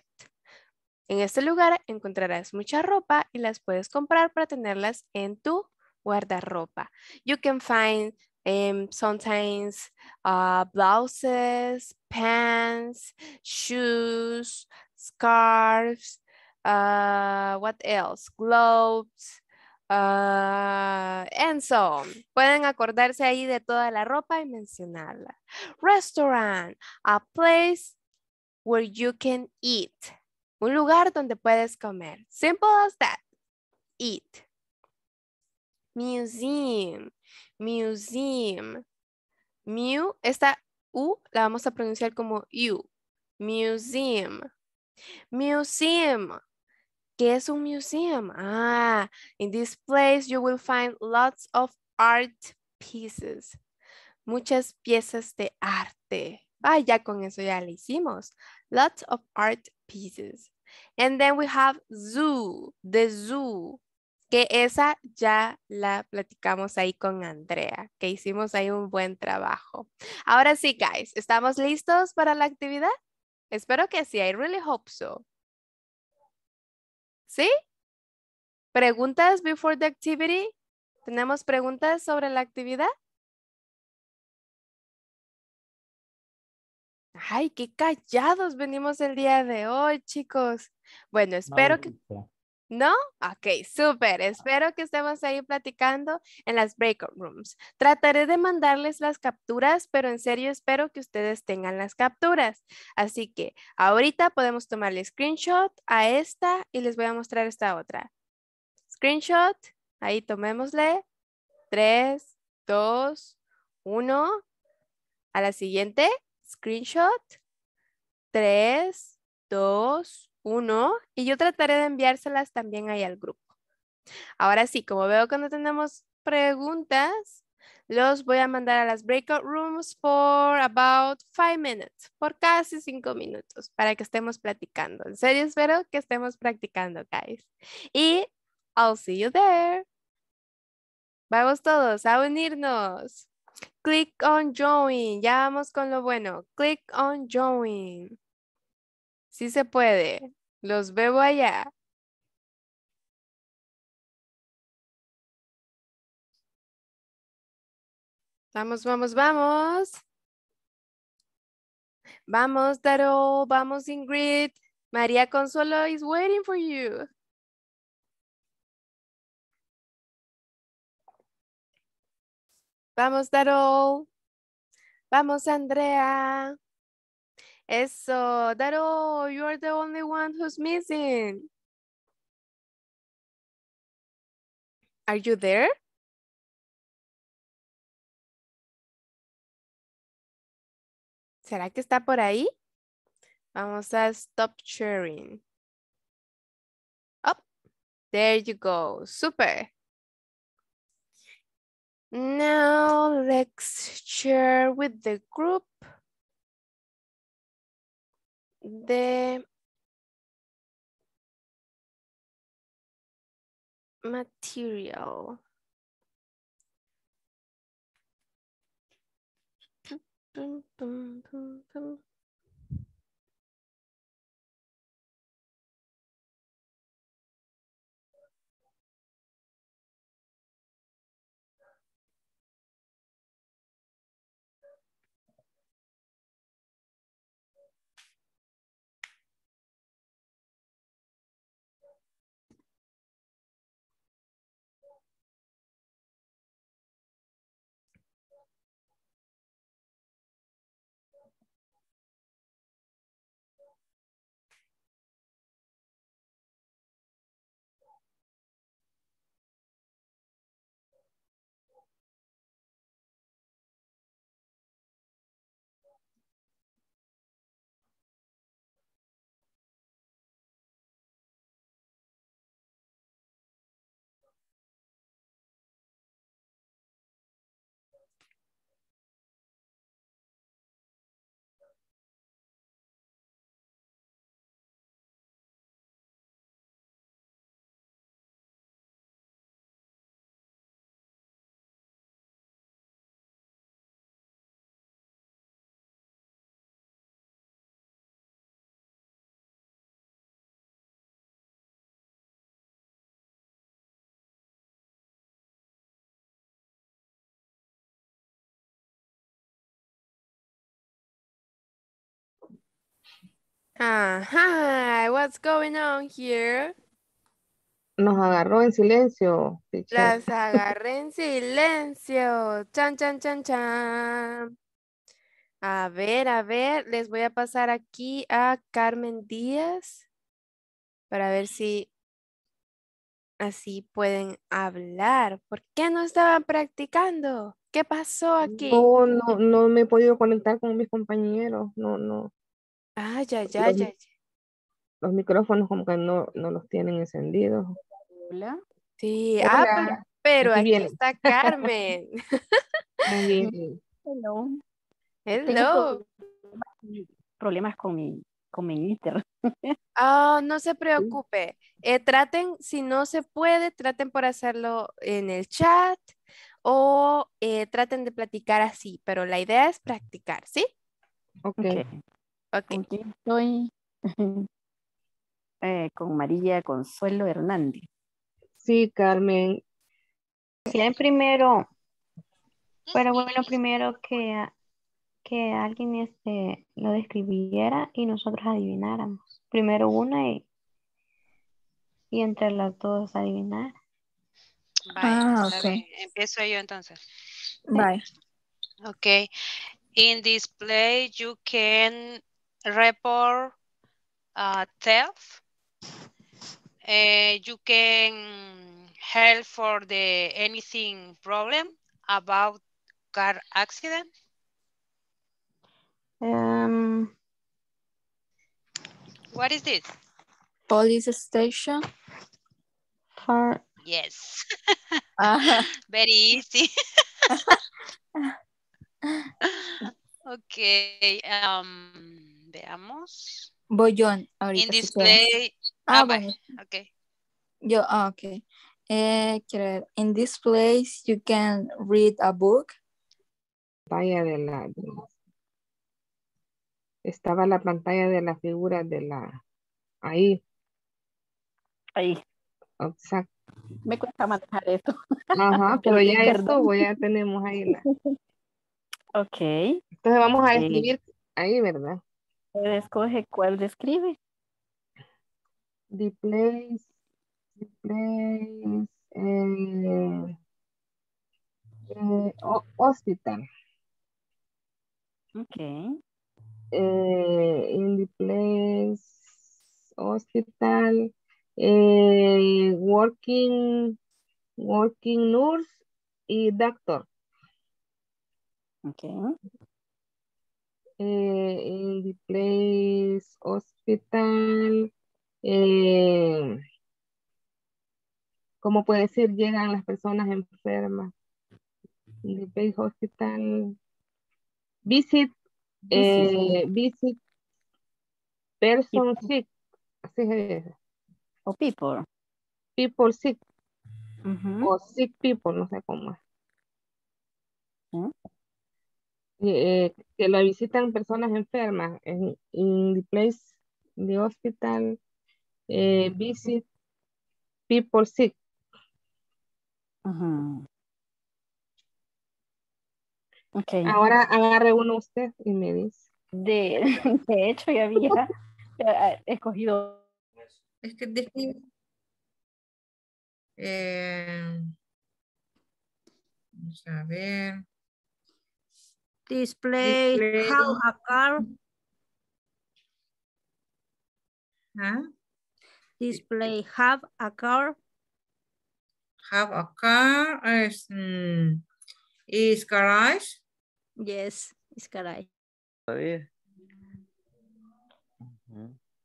C: En este lugar encontrarás mucha ropa y las puedes comprar para tenerlas en tu guardarropa. You can find um, sometimes uh, blouses, pants, shoes, scarves, uh, what else? Gloves, And ah, Enzo, pueden acordarse ahí de toda la ropa y mencionarla. Restaurant, a place where you can eat. Un lugar donde puedes comer. Simple as that. Eat. Museum, museum. Mu, esta U la vamos a pronunciar como U. Museum. Museum. ¿Qué es un museum? Ah, in this place you will find lots of art pieces. Muchas piezas de arte. Ah, ya con eso ya le hicimos. Lots of art pieces. And then we have zoo, the zoo. Que esa ya la platicamos ahí con Andrea, que hicimos ahí un buen trabajo. Ahora sí, guys, ¿estamos listos para la actividad? Espero que sí, I really hope so. ¿Sí? ¿Preguntas before the activity? ¿Tenemos preguntas sobre la actividad? Ay, qué callados venimos el día de hoy, chicos. Bueno, espero que... ¿No? Ok, súper. Espero que estemos ahí platicando en las breakout rooms. Trataré de mandarles las capturas, pero en serio espero que ustedes tengan las capturas. Así que ahorita podemos tomarle screenshot a esta y les voy a mostrar esta otra. Screenshot, ahí tomémosle. Tres, dos, uno. A la siguiente, screenshot. 3, 2, uno y yo trataré de enviárselas también ahí al grupo. Ahora sí, como veo que no tenemos preguntas, los voy a mandar a las breakout rooms por about five minutes, por casi cinco minutos, para que estemos platicando. En serio, espero que estemos practicando, guys. Y I'll see you there. Vamos todos a unirnos. Click on join. Ya vamos con lo bueno. Click on join. Sí se puede. Los veo allá. Vamos, vamos, vamos. Vamos, Taro. Vamos, Ingrid. María Consuelo is waiting for you. Vamos, Taro. Vamos, Andrea. Eso, Daro, you are the only one who's missing.
A: Are you there? ¿Será que está por ahí? Vamos a stop sharing. Up. Oh, there you go. Super. Now let's share with the group de material. Boom, boom, boom,
C: hi, what's going on here?
B: Nos agarró en silencio. Las
C: agarré en silencio. Chan, chan, chan, chan. A ver, a ver, les voy a pasar aquí a Carmen Díaz para ver si así pueden hablar. ¿Por qué no estaban practicando? ¿Qué pasó
B: aquí? No, no, no me he podido conectar con mis compañeros. No, no.
C: Ah, ya, ya, los, ya,
B: Los micrófonos como que no, los tienen encendidos.
C: Hola. Sí, ah, pero, aquí está Carmen.
B: Muy Hello. Hello. problemas con mi, con mi internet.
C: Ah, no se preocupe. Eh, traten, si no se puede, traten por hacerlo en el chat o eh, traten de platicar así, pero la idea es practicar, ¿sí? Ok. Aquí estoy
B: eh, con María Consuelo Hernández. Sí, Carmen. Sí, primero,
C: pero bueno, primero que,
B: que alguien este, lo describiera y nosotros adivináramos. Primero una y, entre las dos adivinar. ah, okay. Empiezo yo entonces. Bye. Ok. In display you can report uh, theft. Uh, you can help for the anything problem about car accident.
C: Um, what is this? Police station. Her... Yes. uh -huh.
B: Very easy. okay. Um, Veamos. Bollón, ahorita. In display. Ah, ah, vale. Yo, ah, ok. Eh, quiero in this you can read a book. Pantalla de la, Estaba la pantalla de la figura de la... Ahí. Ahí. Exacto. Me cuesta manejar esto. Ajá, pero ya esto, pues, ya tenemos ahí la... Ok. Entonces vamos a escribir ahí, ¿verdad? escoge cuál describe. The place, the place, eh, eh, hospital. Okay. Eh, in the place, hospital, working, working nurse y doctor. Okay eh, the place, hospital, eh, ¿cómo puede decir? Llegan las personas enfermas. The place, hospital, visit, eh, visit, person sick. Así es. O people. People sick. O sick people, no sé cómo es. ¿Eh? Eh, que la visitan personas enfermas en in the place the hospital eh, mm. visit people sick ahora agarre uno usted y me dice de, de hecho ya había eh, escogido es que vamos a ver Display, have a car. ¿Ah? Display have a car. Have a car is, mm, is Yes, is Está bien.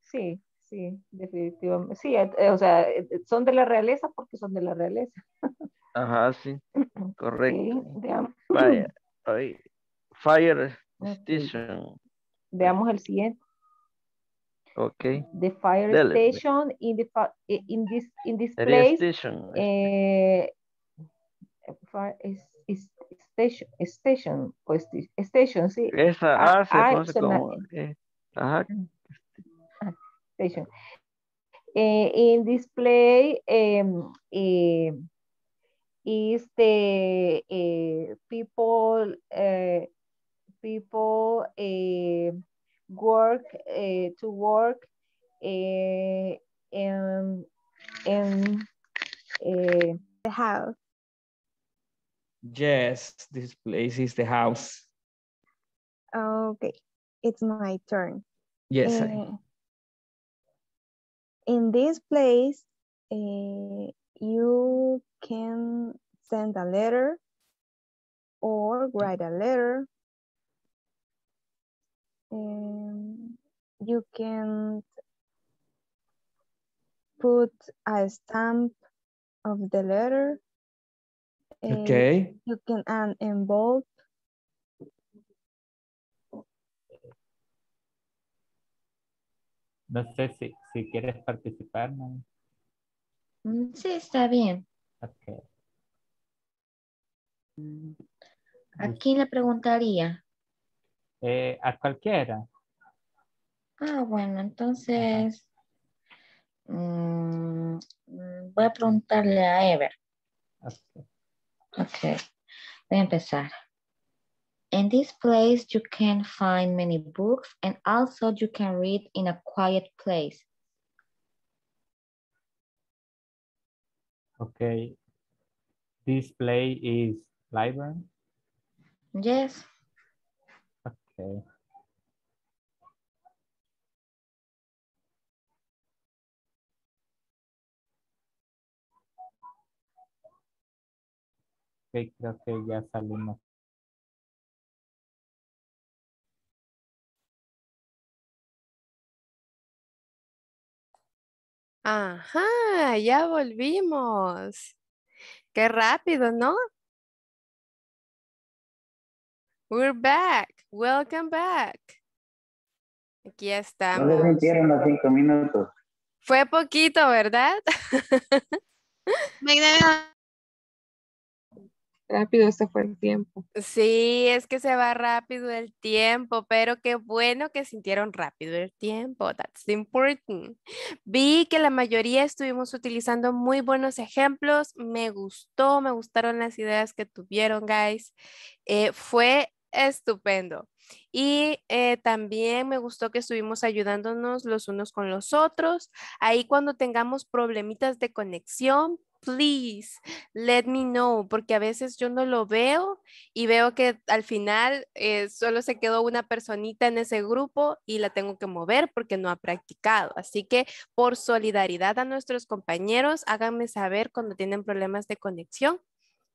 B: Sí, sí, definitivamente. Sí, eh, eh, o sea, eh, son de la realeza porque son de la realeza. Ajá, sí, correcto. Vaya, Fire Station. Veamos el siguiente. Ok. The fire station in the eh, in this in this place. Station. Eh, fire is, station station pues, station sí. Esa ah, se ah, como eh, ah, Station. Eh, in display em, eh, is the people people eh, work eh, to work in eh, in the house. Yes, this place is the house. Okay, it's my turn.
C: Yes. Uh,
B: in this place, uh, you can send a letter or write a letter Em, you can put a stamp of the letter.
A: Eh, okay.
B: You can an envelope. No sé si, si quieres participar. ¿no?
A: Mm, sí, está bien. Okay. Aquí
B: le preguntaría, eh, a cualquiera. Ah, bueno, entonces mm, voy a preguntarle a Ever. Ok, voy a empezar. In this place you can find many books and also you can
A: read in a quiet place.
B: Okay, this place is library?
A: Yes creo que ya salimos. Ajá, ya volvimos. Qué rápido, ¿no?
C: We're back. Welcome back. Aquí estamos. No se sintieron los
A: cinco minutos.
C: Fue poquito, ¿verdad? rápido este fue el tiempo. Sí, es que se va rápido el tiempo, pero qué bueno que sintieron rápido el tiempo. That's important. Vi que la mayoría estuvimos utilizando muy buenos ejemplos. Me gustó, me gustaron las ideas que tuvieron, guys. Eh, fue estupendo. Y eh, también me gustó que estuvimos ayudándonos los unos con los otros. Ahí cuando tengamos problemitas de conexión, please let me know, porque a veces yo no lo veo y veo que al final eh, solo se quedó una personita en ese grupo y la tengo que mover porque no ha practicado. Así que por solidaridad a nuestros compañeros, háganme saber cuando tienen problemas de conexión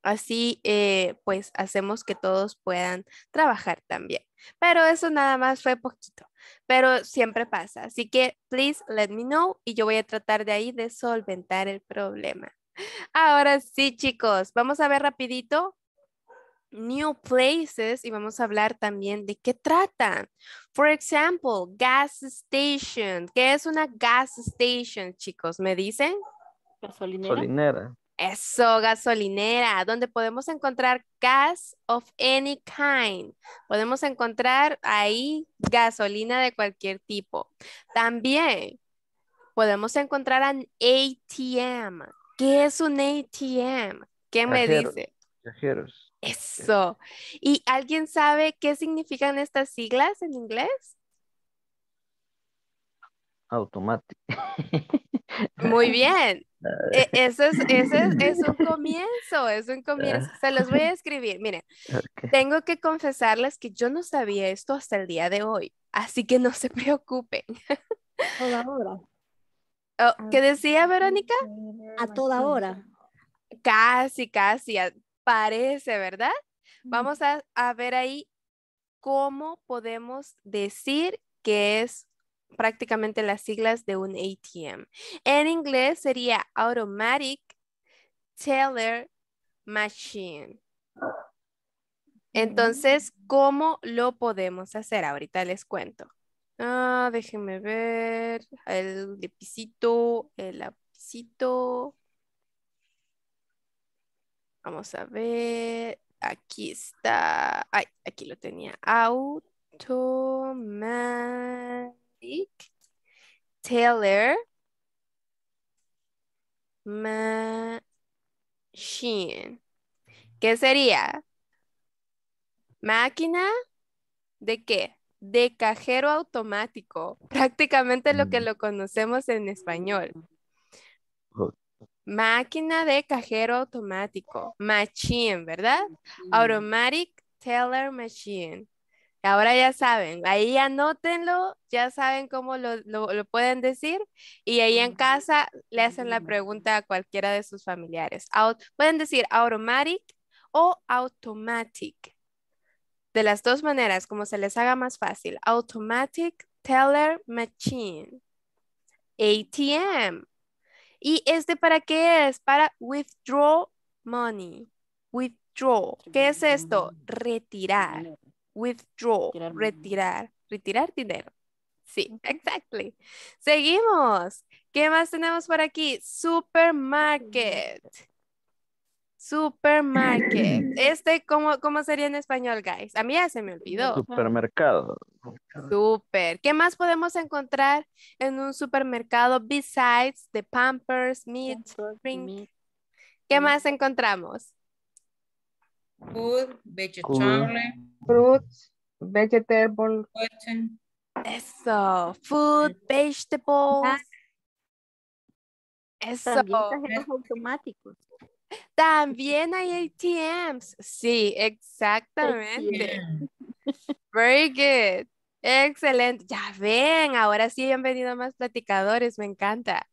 C: Así, eh, pues, hacemos que todos puedan trabajar también. Pero eso nada más fue poquito, pero siempre pasa. Así que, please, let me know y yo voy a tratar de ahí de solventar el problema. Ahora sí, chicos, vamos a ver rapidito new places y vamos a hablar también de qué tratan. Por ejemplo, gas station. ¿Qué es una gas station, chicos? ¿Me dicen? Gasolinera. Eso, gasolinera, donde podemos encontrar gas of any kind. Podemos encontrar ahí gasolina de cualquier tipo. También podemos encontrar un ATM. ¿Qué es un ATM? ¿Qué me dice? Eso. ¿Y alguien sabe qué significan estas siglas en inglés?
B: Automático.
C: Muy bien. E, ese, es, es, un comienzo, es un ah. comienzo. Se los voy a escribir. Miren, tengo que confesarles que yo no sabía esto hasta el día de hoy, así que no se preocupen. ¿A Oh, ¿Qué decía Verónica? A toda hora. Casi, casi, parece, ¿verdad? Vamos a, a, ver ahí cómo podemos decir que es prácticamente las siglas de un ATM. En inglés sería Automatic Teller Machine. Entonces, mm. ¿cómo lo podemos hacer? Ahorita les cuento. Ah, déjenme ver. El lapicito, el lapicito. Vamos a ver. Aquí está. aquí lo tenía. Automatic. Taylor, machine. ¿Qué sería? Máquina de qué? De cajero automático. Prácticamente lo que mm. lo conocemos en español. Oh. Máquina de cajero automático. Machine, ¿verdad? Automatic teller machine. Ahora ya saben, ahí anótenlo, ya saben cómo lo, pueden decir y ahí en casa le hacen la pregunta a cualquiera de sus familiares. pueden decir automatic o automatic. De las dos maneras, como se les haga más fácil. Automatic teller machine. ATM. ¿Y este para qué es? Para withdraw money. Withdraw. ¿Qué es esto? Retirar withdraw, retirar, retirar, dinero. Sí, exactly. Seguimos. ¿Qué más tenemos por aquí? Supermarket. Supermarket. Este, ¿cómo, ¿cómo sería en español, guys? A mí ya se me olvidó.
B: Supermercado.
C: Super. ¿Qué más podemos encontrar en un supermercado besides the Pampers, Meat, drink ¿Qué más encontramos?
B: Food, vegetables.
C: Fruits, vegetable. Question. Eso. Food, vegetables. Eso.
B: automáticos.
C: También hay ATMs. Sí, exactamente. ATM. Very good. Excelente. Ya ven, ahora sí han venido más platicadores, me encanta.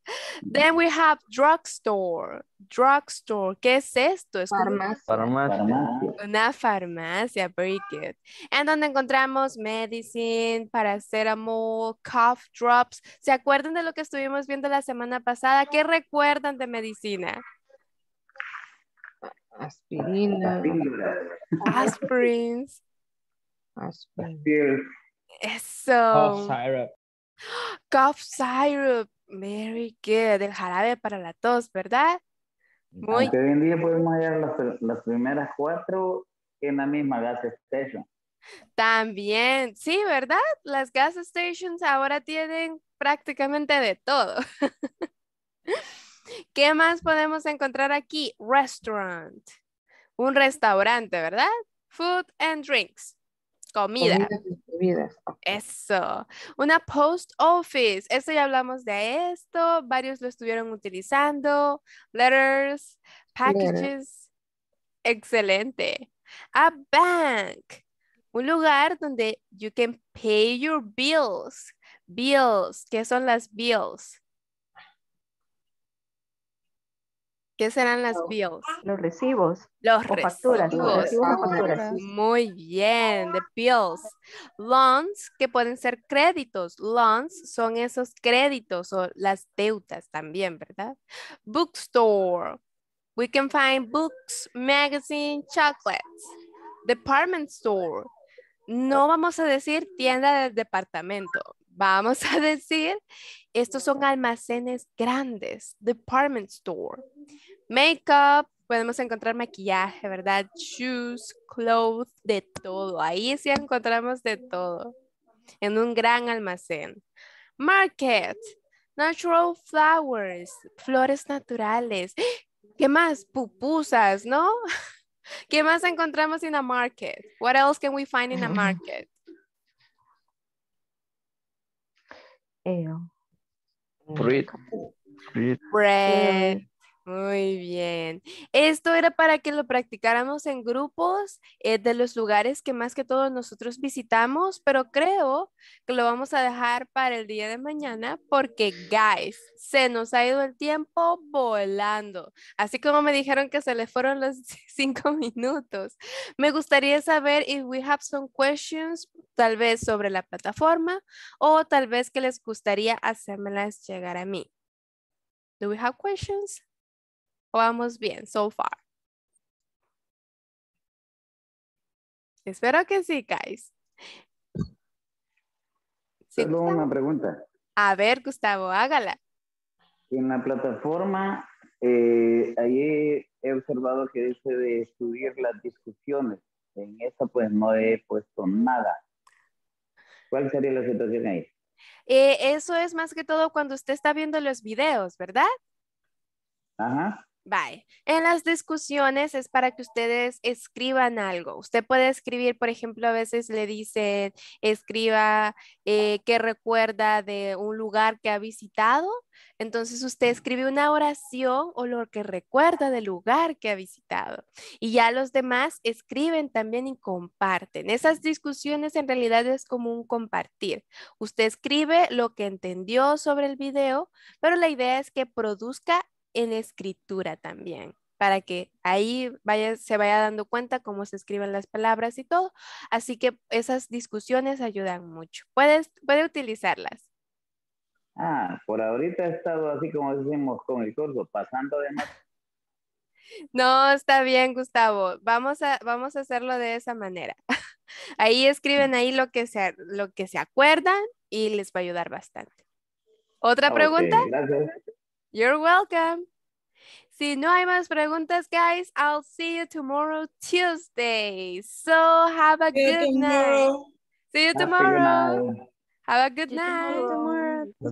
C: Then we have drugstore. Drugstore, ¿qué es esto? Es
B: farmacia.
C: Una farmacia, very good. En donde encontramos medicine, paracetamol, cough drops. ¿Se acuerdan de lo que estuvimos viendo la semana pasada? ¿Qué recuerdan de medicina?
A: Aspirina.
C: Aspirins.
B: Aspirin
C: eso. Cough syrup. Cough syrup. Very good. El jarabe para la tos, ¿verdad?
B: Muy. bien. hoy día podemos hallar las, las primeras cuatro en la misma gas station.
C: También, sí, ¿verdad? Las gas stations ahora tienen prácticamente de todo. ¿Qué más podemos encontrar aquí? Restaurant. Un restaurante, ¿verdad? Food and drinks. Comida. Eso. Una post office. Eso ya hablamos de esto. Varios lo estuvieron utilizando. Letters, packages. Excelente. A bank. Un lugar donde you can pay your bills. Bills. ¿Qué son las bills? ¿Qué serán las bills?
B: Los recibos. Los facturas. recibos ah, facturas.
C: Muy bien, the bills. Loans, que pueden ser créditos. Loans son esos créditos o las deudas también, ¿verdad? Bookstore. We can find books, magazine, chocolates. Department store. No vamos a decir tienda de departamento. Vamos a decir, estos son almacenes grandes, department store. Makeup, podemos encontrar maquillaje, ¿verdad? Shoes, clothes, de todo. Ahí sí encontramos de todo. En un gran almacén. Market, natural flowers, flores naturales. ¿Qué más? Pupusas, ¿no? ¿Qué más encontramos en a market? What else can we find in a market? Eh, Bread. Bread. Muy bien. Esto era para que lo practicáramos en grupos eh, de los lugares que más que todos nosotros visitamos, pero creo que lo vamos a dejar para el día de mañana porque, guys, se nos ha ido el tiempo volando. Así como me dijeron que se le fueron los cinco minutos. Me gustaría saber if we have some questions, tal vez sobre la plataforma o tal vez que les gustaría hacérmelas llegar a mí. Do we have questions? Vamos bien, so far. Espero que sí, guys.
B: Solo una pregunta.
C: A ver, Gustavo, hágala.
B: En la plataforma, eh, ahí he observado que dice de subir las discusiones. En esa pues no he puesto nada. ¿Cuál sería la situación ahí?
C: Eh, eso es más que todo cuando usted está viendo los videos, ¿verdad? Ajá. En las discusiones es para que ustedes escriban algo. Usted puede escribir, por ejemplo, a veces le dicen, escriba eh, que recuerda de un lugar que ha visitado. Entonces usted escribe una oración o lo que recuerda del lugar que ha visitado. Y ya los demás escriben también y comparten. Esas discusiones en realidad es como un compartir. Usted escribe lo que entendió sobre el video, pero la idea es que produzca en escritura también, para que ahí vaya, se vaya dando cuenta cómo se escriben las palabras y todo. Así que esas discusiones ayudan mucho. Puedes, puede utilizarlas.
B: Ah, por ahorita he estado así como decimos con el curso, pasando de más.
C: No, está bien, Gustavo. Vamos a, vamos a hacerlo de esa manera. Ahí escriben ahí lo que se, lo que se acuerdan y les va a ayudar bastante. ¿Otra ah, pregunta? You're welcome. Si no hay más preguntas, guys, I'll see you tomorrow, Tuesday. So have a good night. See you tomorrow. Have a good night tomorrow.